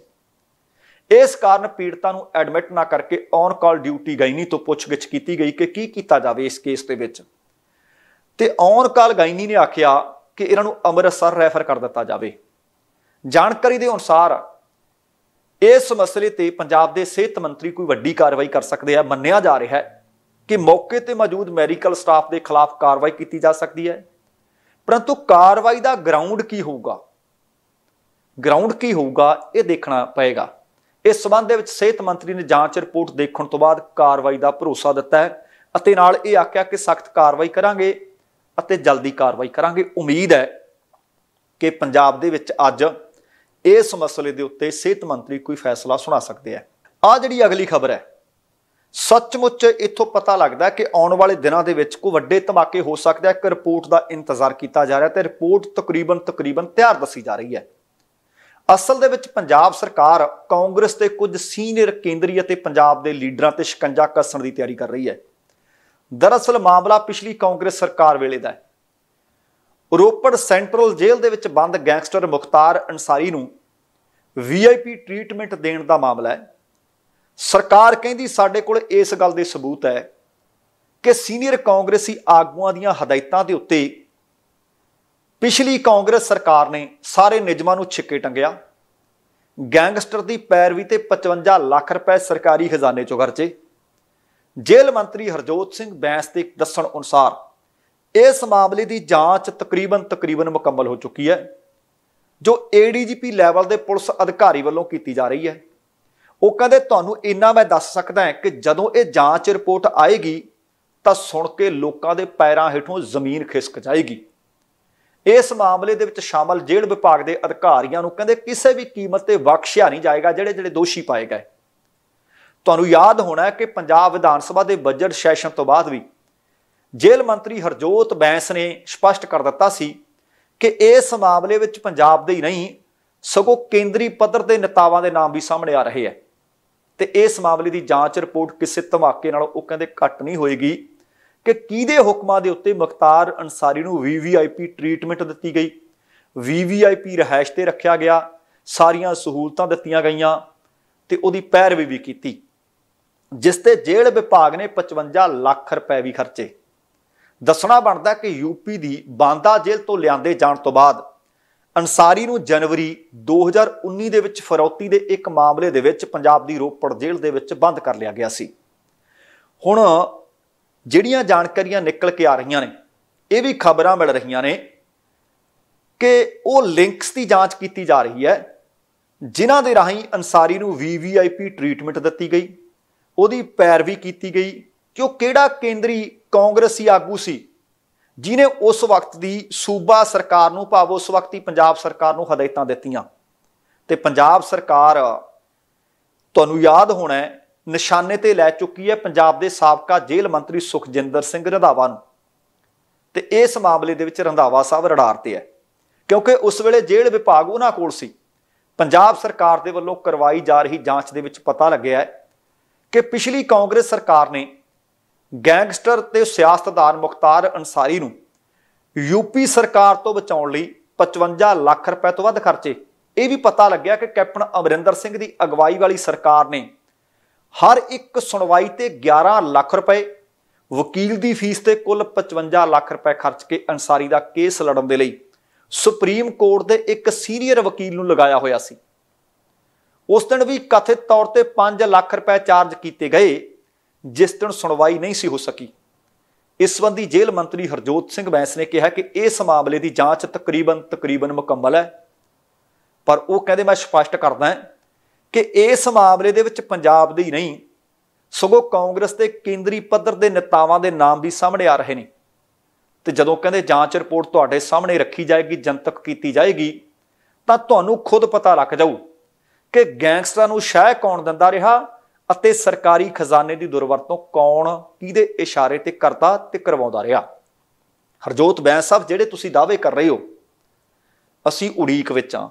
ਇਸ ਕਾਰਨ ਪੀੜਤਾ ਨੂੰ ਐਡਮਿਟ ਨਾ ਕਰਕੇ ਔਨ ਕਾਲ ਡਿਊਟੀ ਗਾਇਨੀ ਤੋਂ ਪੁੱਛਗਿੱਛ ਕੀਤੀ ਗਈ ਕਿ ਕੀ ਕੀਤਾ ਜਾਵੇ ਇਸ ਕੇਸ ਦੇ ਵਿੱਚ ਤੇ ਔਨ ਕਾਲ ਗਾਇਨੀ ਨੇ ਆਖਿਆ ਕਿ ਇਹਨਾਂ ਨੂੰ ਅੰਮ੍ਰਿਤਸਰ ਰੈਫਰ ਕਰ ਦਿੱਤਾ ਜਾਵੇ ਜਾਣਕਾਰੀ ਦੇ ਅਨੁਸਾਰ ਇਸ ਮਸਲੇ ਤੇ ਪੰਜਾਬ ਦੇ ਸਿਹਤ ਮੰਤਰੀ ਕੋਈ ਵੱਡੀ ਕਾਰਵਾਈ ਕਰ ਸਕਦੇ ਆ ਮੰਨਿਆ ਜਾ ਰਿਹਾ ਹੈ ਕਿ ਮੌਕੇ ਤੇ ਮੌਜੂਦ ਮੈਡੀਕਲ ਸਟਾਫ ਦੇ ਖਿਲਾਫ ਕਾਰਵਾਈ ਕੀਤੀ ਜਾ ਸਕਦੀ ਹੈ ਪਰੰਤੂ ਕਾਰਵਾਈ ਦਾ ਗਰਾਊਂਡ ਕੀ ਹੋਊਗਾ ਗਰਾਊਂਡ ਕੀ ਹੋਊਗਾ ਇਹ ਦੇਖਣਾ ਪਏਗਾ ਇਸ ਸਬੰਧ ਦੇ ਵਿੱਚ ਸਿਹਤ ਮੰਤਰੀ ਨੇ ਜਾਂਚ ਰਿਪੋਰਟ ਦੇਖਣ ਤੋਂ ਬਾਅਦ ਕਾਰਵਾਈ ਦਾ ਭਰੋਸਾ ਦਿੱਤਾ ਹੈ ਅਤੇ ਨਾਲ ਇਹ ਆਖਿਆ ਕਿ ਸਖਤ ਕਾਰਵਾਈ ਕਰਾਂਗੇ ਅਤੇ ਜਲਦੀ ਕਾਰਵਾਈ ਕਰਾਂਗੇ ਉਮੀਦ ਹੈ ਕਿ ਪੰਜਾਬ ਦੇ ਵਿੱਚ ਅੱਜ ਇਸ ਮਸਲੇ ਦੇ ਉੱਤੇ ਸਿਹਤ ਮੰਤਰੀ ਕੋਈ ਫੈਸਲਾ ਸੁਣਾ ਸਕਦੇ ਆ ਆ ਜਿਹੜੀ ਅਗਲੀ ਖਬਰ ਹੈ ਸੱਚਮੁੱਚ ਇੱਥੋਂ ਪਤਾ ਲੱਗਦਾ ਕਿ ਆਉਣ ਵਾਲੇ ਦਿਨਾਂ ਦੇ ਵਿੱਚ ਕੋ ਵੱਡੇ ਧਮਾਕੇ ਹੋ ਸਕਦੇ ਆ ਇੱਕ ਰਿਪੋਰਟ ਦਾ ਇੰਤਜ਼ਾਰ ਕੀਤਾ ਜਾ ਰਿਹਾ ਤੇ ਰਿਪੋਰਟ ਤਕਰੀਬਨ ਤਕਰੀਬਨ ਤਿਆਰ ਦੱਸੀ ਜਾ ਰਹੀ ਹੈ ਅਸਲ ਦੇ ਵਿੱਚ ਪੰਜਾਬ ਸਰਕਾਰ ਕਾਂਗਰਸ ਤੇ ਕੁਝ ਸੀਨੀਅਰ ਕੇਂਦਰੀ ਅਤੇ ਪੰਜਾਬ ਦੇ ਲੀਡਰਾਂ ਤੇ ਸ਼ਿਕੰਜਾ ਕੱਸਣ ਦੀ ਤਿਆਰੀ ਕਰ ਰਹੀ ਹੈ ਦਰਅਸਲ ਮਾਮਲਾ ਪਿਛਲੀ ਕਾਂਗਰਸ ਸਰਕਾਰ ਵੇਲੇ ਦਾ ਹੈ ਰੋਪੜ ਸੈਂਟਰਲ ਜੇਲ੍ਹ ਦੇ ਵਿੱਚ ਬੰਦ ਗੈਂਗਸਟਰ ਮੁਖਤਾਰ ਅਨਸਾਰੀ ਨੂੰ ਵੀਆਈਪੀ ਟ੍ਰੀਟਮੈਂਟ ਦੇਣ ਦਾ ਮਾਮਲਾ ਹੈ ਸਰਕਾਰ ਕਹਿੰਦੀ ਸਾਡੇ ਕੋਲ ਇਸ ਗੱਲ ਦੇ ਸਬੂਤ ਹੈ ਕਿ ਸੀਨੀਅਰ ਕਾਂਗਰਸੀ ਆਗੂਆਂ ਦੀਆਂ ਹਦਾਇਤਾਂ ਦੇ ਉੱਤੇ ਪਿਛਲੀ ਕਾਂਗਰਸ ਸਰਕਾਰ ਨੇ ਸਾਰੇ ਨਿਯਮਾਂ ਨੂੰ ਛਿੱਕੇ ਟੰਗਿਆ ਗੈਂਗਸਟਰ ਦੀ ਪੈਰਵੀ ਤੇ 55 ਲੱਖ ਰੁਪਏ ਸਰਕਾਰੀ ਖਜ਼ਾਨੇ ਚੋਂ ਖਰਚੇ ਜੇਲ੍ਹ ਮੰਤਰੀ ਹਰਜੋਤ ਸਿੰਘ ਬੈਂਸ ਦੇ ਦੱਸਣ ਅਨੁਸਾਰ ਇਸ ਮਾਮਲੇ ਦੀ ਜਾਂਚ ਤਕਰੀਬਨ ਤਕਰੀਬਨ ਮੁਕੰਮਲ ਹੋ ਚੁੱਕੀ ਹੈ ਜੋ ਏਡੀਜੀਪੀ ਲੈਵਲ ਦੇ ਪੁਲਿਸ ਅਧਿਕਾਰੀ ਵੱਲੋਂ ਕੀਤੀ ਜਾ ਰਹੀ ਹੈ ਉਹ ਕਹਿੰਦੇ ਤੁਹਾਨੂੰ ਇੰਨਾ ਮੈਂ ਦੱਸ ਸਕਦਾ ਹਾਂ ਕਿ ਜਦੋਂ ਇਹ ਜਾਂਚ ਰਿਪੋਰਟ ਆਏਗੀ ਤਾਂ ਸੁਣ ਕੇ ਲੋਕਾਂ ਦੇ ਪੈਰਾਂ ਹੇਠੋਂ ਜ਼ਮੀਨ ਖਿਸਕ ਜਾਏਗੀ ਇਸ ਮਾਮਲੇ ਦੇ ਵਿੱਚ ਸ਼ਾਮਲ ਜੇਲ੍ਹ ਵਿਭਾਗ ਦੇ ਅਧਿਕਾਰੀਆਂ ਨੂੰ ਕਹਿੰਦੇ ਕਿਸੇ ਵੀ ਕੀਮਤ ਤੇ ਬਖਸ਼ਿਆ ਨਹੀਂ ਜਾਏਗਾ ਜਿਹੜੇ ਜਿਹੜੇ ਦੋਸ਼ੀ ਪਾਏ ਗਏ ਤੁਹਾਨੂੰ ਯਾਦ ਹੋਣਾ ਕਿ ਪੰਜਾਬ ਵਿਧਾਨ ਸਭਾ ਦੇ ਬਜਟ ਸੈਸ਼ਨ ਤੋਂ ਬਾਅਦ ਵੀ ਜੇਲ੍ਹ ਮੰਤਰੀ ਹਰਜੋਤ ਬੈਂਸ ਨੇ ਸਪਸ਼ਟ ਕਰ ਦਿੱਤਾ ਸੀ ਕਿ ਇਸ ਮਾਮਲੇ ਵਿੱਚ ਪੰਜਾਬ ਦੇ ਹੀ ਨਹੀਂ ਸਗੋਂ ਕੇਂਦਰੀ ਪੱਧਰ ਦੇ ਨੇਤਾਵਾਂ ਦੇ ਨਾਮ ਵੀ ਸਾਹਮਣੇ ਆ ਰਹੇ ਹੈ ਤੇ ਇਸ ਮਾਮਲੇ ਦੀ ਜਾਂਚ ਰਿਪੋਰਟ ਕਿਸੇ ਧਮਾਕੇ ਨਾਲ ਉਹ ਕਹਿੰਦੇ ਘੱਟ ਨਹੀਂ ਹੋਏਗੀ ਕਿ ਕਿਹਦੇ ਹੁਕਮਾਂ ਦੇ ਉੱਤੇ ਮੁਖਤਾਰ ਅਨਸਾਰੀ ਨੂੰ VVIP ਟ੍ਰੀਟਮੈਂਟ ਦਿੱਤੀ ਗਈ VVIP ਰਹਿائش ਤੇ ਰੱਖਿਆ ਗਿਆ ਸਾਰੀਆਂ ਸਹੂਲਤਾਂ ਦਿੱਤੀਆਂ ਗਈਆਂ ਤੇ ਉਹਦੀ ਪੈਰਵੀ ਵੀ ਕੀਤੀ ਜਿਸ ਤੇ ਜੇਲ੍ਹ ਵਿਭਾਗ ਨੇ 55 ਲੱਖ ਰੁਪਏ ਵੀ ਖਰਚੇ ਦੱਸਣਾ ਬਣਦਾ ਕਿ ਯੂਪੀ ਦੀ ਬਾਂਦਾ ਜੇਲ੍ਹ ਤੋਂ ਲਿਆਂਦੇ ਜਾਣ ਤੋਂ ਬਾਅਦ ਅਨਸਾਰੀ ਨੂੰ ਜਨਵਰੀ 2019 ਦੇ ਵਿੱਚ ਫਰੌਤੀ ਦੇ ਇੱਕ ਮਾਮਲੇ ਦੇ ਵਿੱਚ ਪੰਜਾਬ ਦੀ ਰੋਪੜ ਜੇਲ੍ਹ ਦੇ ਵਿੱਚ ਬੰਦ ਕਰ ਲਿਆ ਗਿਆ ਸੀ ਹੁਣ ਜਿਹੜੀਆਂ ਜਾਣਕਾਰੀਆਂ ਨਿਕਲ ਕੇ ਆ ਰਹੀਆਂ ਨੇ ਇਹ ਵੀ ਖਬਰਾਂ ਮਿਲ ਰਹੀਆਂ ਨੇ ਕਿ ਉਹ ਲਿੰਕਸ ਦੀ ਜਾਂਚ ਕੀਤੀ ਜਾ ਰਹੀ ਹੈ ਜਿਨ੍ਹਾਂ ਦੇ ਰਾਹੀਂ ਅਨਸਾਰੀ ਨੂੰ ਵੀਵੀਆਈਪੀ ਟ੍ਰੀਟਮੈਂਟ ਦਿੱਤੀ ਗਈ ਉਹਦੀ ਪੈਰਵੀ ਕੀਤੀ ਗਈ ਕਿ ਉਹ ਕਿਹੜਾ ਕੇਂਦਰੀ ਕਾਂਗਰਸੀ ਆਗੂ ਸੀ ਜਿਨੇ ਉਸ ਵਕਤ ਦੀ ਸੂਬਾ ਸਰਕਾਰ ਨੂੰ ਭਾਵ ਉਸ ਵਕਤ ਹੀ ਪੰਜਾਬ ਸਰਕਾਰ ਨੂੰ ਹਦਾਇਤਾਂ ਦਿੱਤੀਆਂ ਤੇ ਪੰਜਾਬ ਸਰਕਾਰ ਤੁਹਾਨੂੰ ਯਾਦ ਹੋਣਾ ਨਿਸ਼ਾਨੇ ਤੇ ਲੈ ਚੁੱਕੀ ਹੈ ਪੰਜਾਬ ਦੇ ਸਾਬਕਾ ਜੇਲ੍ਹ ਮੰਤਰੀ ਸੁਖਜਿੰਦਰ ਸਿੰਘ ਰੰਧਾਵਾ ਨੂੰ ਤੇ ਇਸ ਮਾਮਲੇ ਦੇ ਵਿੱਚ ਰੰਧਾਵਾ ਸਾਹਿਬ ਰਡਾਰ ਤੇ ਹੈ ਕਿਉਂਕਿ ਉਸ ਵੇਲੇ ਜੇਲ੍ਹ ਵਿਭਾਗ ਉਹਨਾਂ ਕੋਲ ਸੀ ਪੰਜਾਬ ਸਰਕਾਰ ਦੇ ਵੱਲੋਂ ਕਰਵਾਈ ਜਾ ਰਹੀ ਜਾਂਚ ਦੇ ਵਿੱਚ ਪਤਾ ਲੱਗਿਆ ਕਿ ਪਿਛਲੀ ਕਾਂਗਰਸ ਸਰਕਾਰ ਨੇ ਗੈਂਗਸਟਰ ਤੇ ਸਿਆਸਤਦਾਨ ਮੁਖਤਾਰ ਅਨਸਾਰੀ ਨੂੰ ਯੂਪੀ ਸਰਕਾਰ ਤੋਂ ਬਚਾਉਣ ਲਈ 55 ਲੱਖ ਰੁਪਏ ਤੋਂ ਵੱਧ ਖਰਚੇ ਇਹ ਵੀ ਪਤਾ ਲੱਗਿਆ ਕਿ ਕੈਪਟਨ ਅਮਰਿੰਦਰ ਸਿੰਘ ਦੀ ਅਗਵਾਈ ਵਾਲੀ ਸਰਕਾਰ ਨੇ ਹਰ ਇੱਕ ਸੁਣਵਾਈ ਤੇ 11 ਲੱਖ ਰੁਪਏ ਵਕੀਲ ਦੀ ਫੀਸ ਤੇ ਕੁੱਲ 55 ਲੱਖ ਰੁਪਏ ਖਰਚ ਕੇ ਅਨਸਾਰੀ ਦਾ ਕੇਸ ਲੜਨ ਦੇ ਲਈ ਸੁਪਰੀਮ ਕੋਰਟ ਦੇ ਇੱਕ ਸੀਨੀਅਰ ਵਕੀਲ ਨੂੰ ਲਗਾਇਆ ਹੋਇਆ ਸੀ ਉਸ ਦਿਨ ਵੀ ਕਥਿਤ ਤੌਰ ਤੇ 5 ਲੱਖ ਰੁਪਏ ਚਾਰਜ ਕੀਤੇ ਗਏ ਜਿਸ ਦਿਨ ਸੁਣਵਾਈ ਨਹੀਂ ਸੀ ਹੋ ਸਕੀ ਇਸ ਸੰਬੰਧੀ ਜੇਲ੍ਹ ਮੰਤਰੀ ਹਰਜੋਤ ਸਿੰਘ ਬੈਂਸ ਨੇ ਕਿਹਾ ਕਿ ਇਸ ਮਾਮਲੇ ਦੀ ਜਾਂਚ ਤਕਰੀਬਨ ਤਕਰੀਬਨ ਮੁਕੰਮਲ ਹੈ ਪਰ ਉਹ ਕਹਿੰਦੇ ਮੈਂ ਸਪਸ਼ਟ ਕਰਦਾ ਕਿ ਇਸ ਮਾਮਲੇ ਦੇ ਵਿੱਚ ਪੰਜਾਬ ਦੇ ਹੀ ਨਹੀਂ ਸਗੋਂ ਕਾਂਗਰਸ ਦੇ ਕੇਂਦਰੀ ਪੱਧਰ ਦੇ ਨੇਤਾਵਾਂ ਦੇ ਨਾਮ ਵੀ ਸਾਹਮਣੇ ਆ ਰਹੇ ਨੇ ਤੇ ਜਦੋਂ ਕਹਿੰਦੇ ਜਾਂਚ ਰਿਪੋਰਟ ਤੁਹਾਡੇ ਸਾਹਮਣੇ ਰੱਖੀ ਜਾਏਗੀ ਜਨਤਕ ਕੀਤੀ ਜਾਏਗੀ ਤਾਂ ਤੁਹਾਨੂੰ ਖੁਦ ਪਤਾ ਲੱਗ ਜਾਊ ਕਿ ਗੈਂਗਸਟਰਾਂ ਨੂੰ ਸ਼ਹਿ ਕੌਣ ਦਿੰਦਾ ਰਿਹਾ ਅਤੇ ਸਰਕਾਰੀ ਖਜ਼ਾਨੇ ਦੀ ਦੁਰਵਰਤੋਂ ਕੌਣ ਕਿਹਦੇ ਇਸ਼ਾਰੇ ਤੇ ਕਰਦਾ ਤੇ ਕਰਵਾਉਂਦਾ ਰਿਹਾ ਹਰਜੋਤ ਬੈਂਸ ਸਾਹਿਬ ਜਿਹੜੇ ਤੁਸੀਂ ਦਾਅਵੇ ਕਰ ਰਹੇ ਹੋ ਅਸੀਂ ਉਡੀਕ ਵਿੱਚ ਆ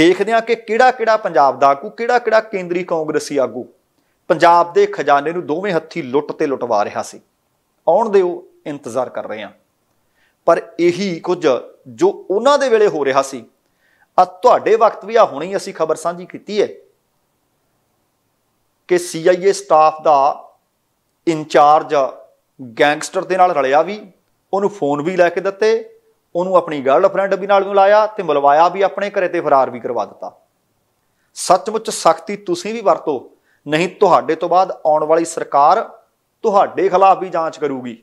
ਦੇਖਦੇ ਆ ਕਿ ਕਿਹੜਾ ਕਿਹੜਾ ਪੰਜਾਬ ਦਾ ਆਗੂ ਕਿਹੜਾ ਕਿਹੜਾ ਕੇਂਦਰੀ ਕਾਂਗਰਸੀ ਆਗੂ ਪੰਜਾਬ ਦੇ ਖਜ਼ਾਨੇ ਨੂੰ ਦੋਵੇਂ ਹੱਥੀ ਲੁੱਟ ਤੇ ਲੁਟਵਾ ਰਿਹਾ ਸੀ ਆਉਣ ਦੇ ਉਹ ਇੰਤਜ਼ਾਰ ਕਰ ਰਹੇ ਆ ਪਰ ਇਹੀ ਕੁਝ ਜੋ ਉਹਨਾਂ ਦੇ ਵੇਲੇ ਹੋ ਰਿਹਾ ਸੀ ਆ ਤੁਹਾਡੇ ਵਕਤ ਵੀ ਆ ਹੁਣੇ ਅਸੀਂ ਖਬਰ ਸਾਂਝੀ ਕੀਤੀ ਹੈ ਕਿ ਸੀਆਈਏ ਸਟਾਫ ਦਾ ਇੰਚਾਰਜ ਗੈਂਗਸਟਰ ਦੇ ਨਾਲ ਰਲਿਆ ਵੀ ਉਹਨੂੰ ਫੋਨ ਵੀ ਲੈ ਕੇ ਦਿੱਤੇ ਉਹਨੂੰ ਆਪਣੀ ਗਰਲਫ੍ਰੈਂਡ ਵੀ ਨਾਲ ਮਿਲਾਇਆ ਤੇ ਮਿਲਵਾਇਆ ਵੀ ਆਪਣੇ ਘਰੇ ਤੇ ਫਰਾਰ ਵੀ ਕਰਵਾ ਦਿੱਤਾ ਸੱਚਮੁੱਚ ਸਖਤੀ ਤੁਸੀਂ ਵੀ ਵਰਤੋ ਨਹੀਂ ਤੁਹਾਡੇ ਤੋਂ ਬਾਅਦ ਆਉਣ ਵਾਲੀ ਸਰਕਾਰ ਤੁਹਾਡੇ ਖਿਲਾਫ ਵੀ ਜਾਂਚ ਕਰੂਗੀ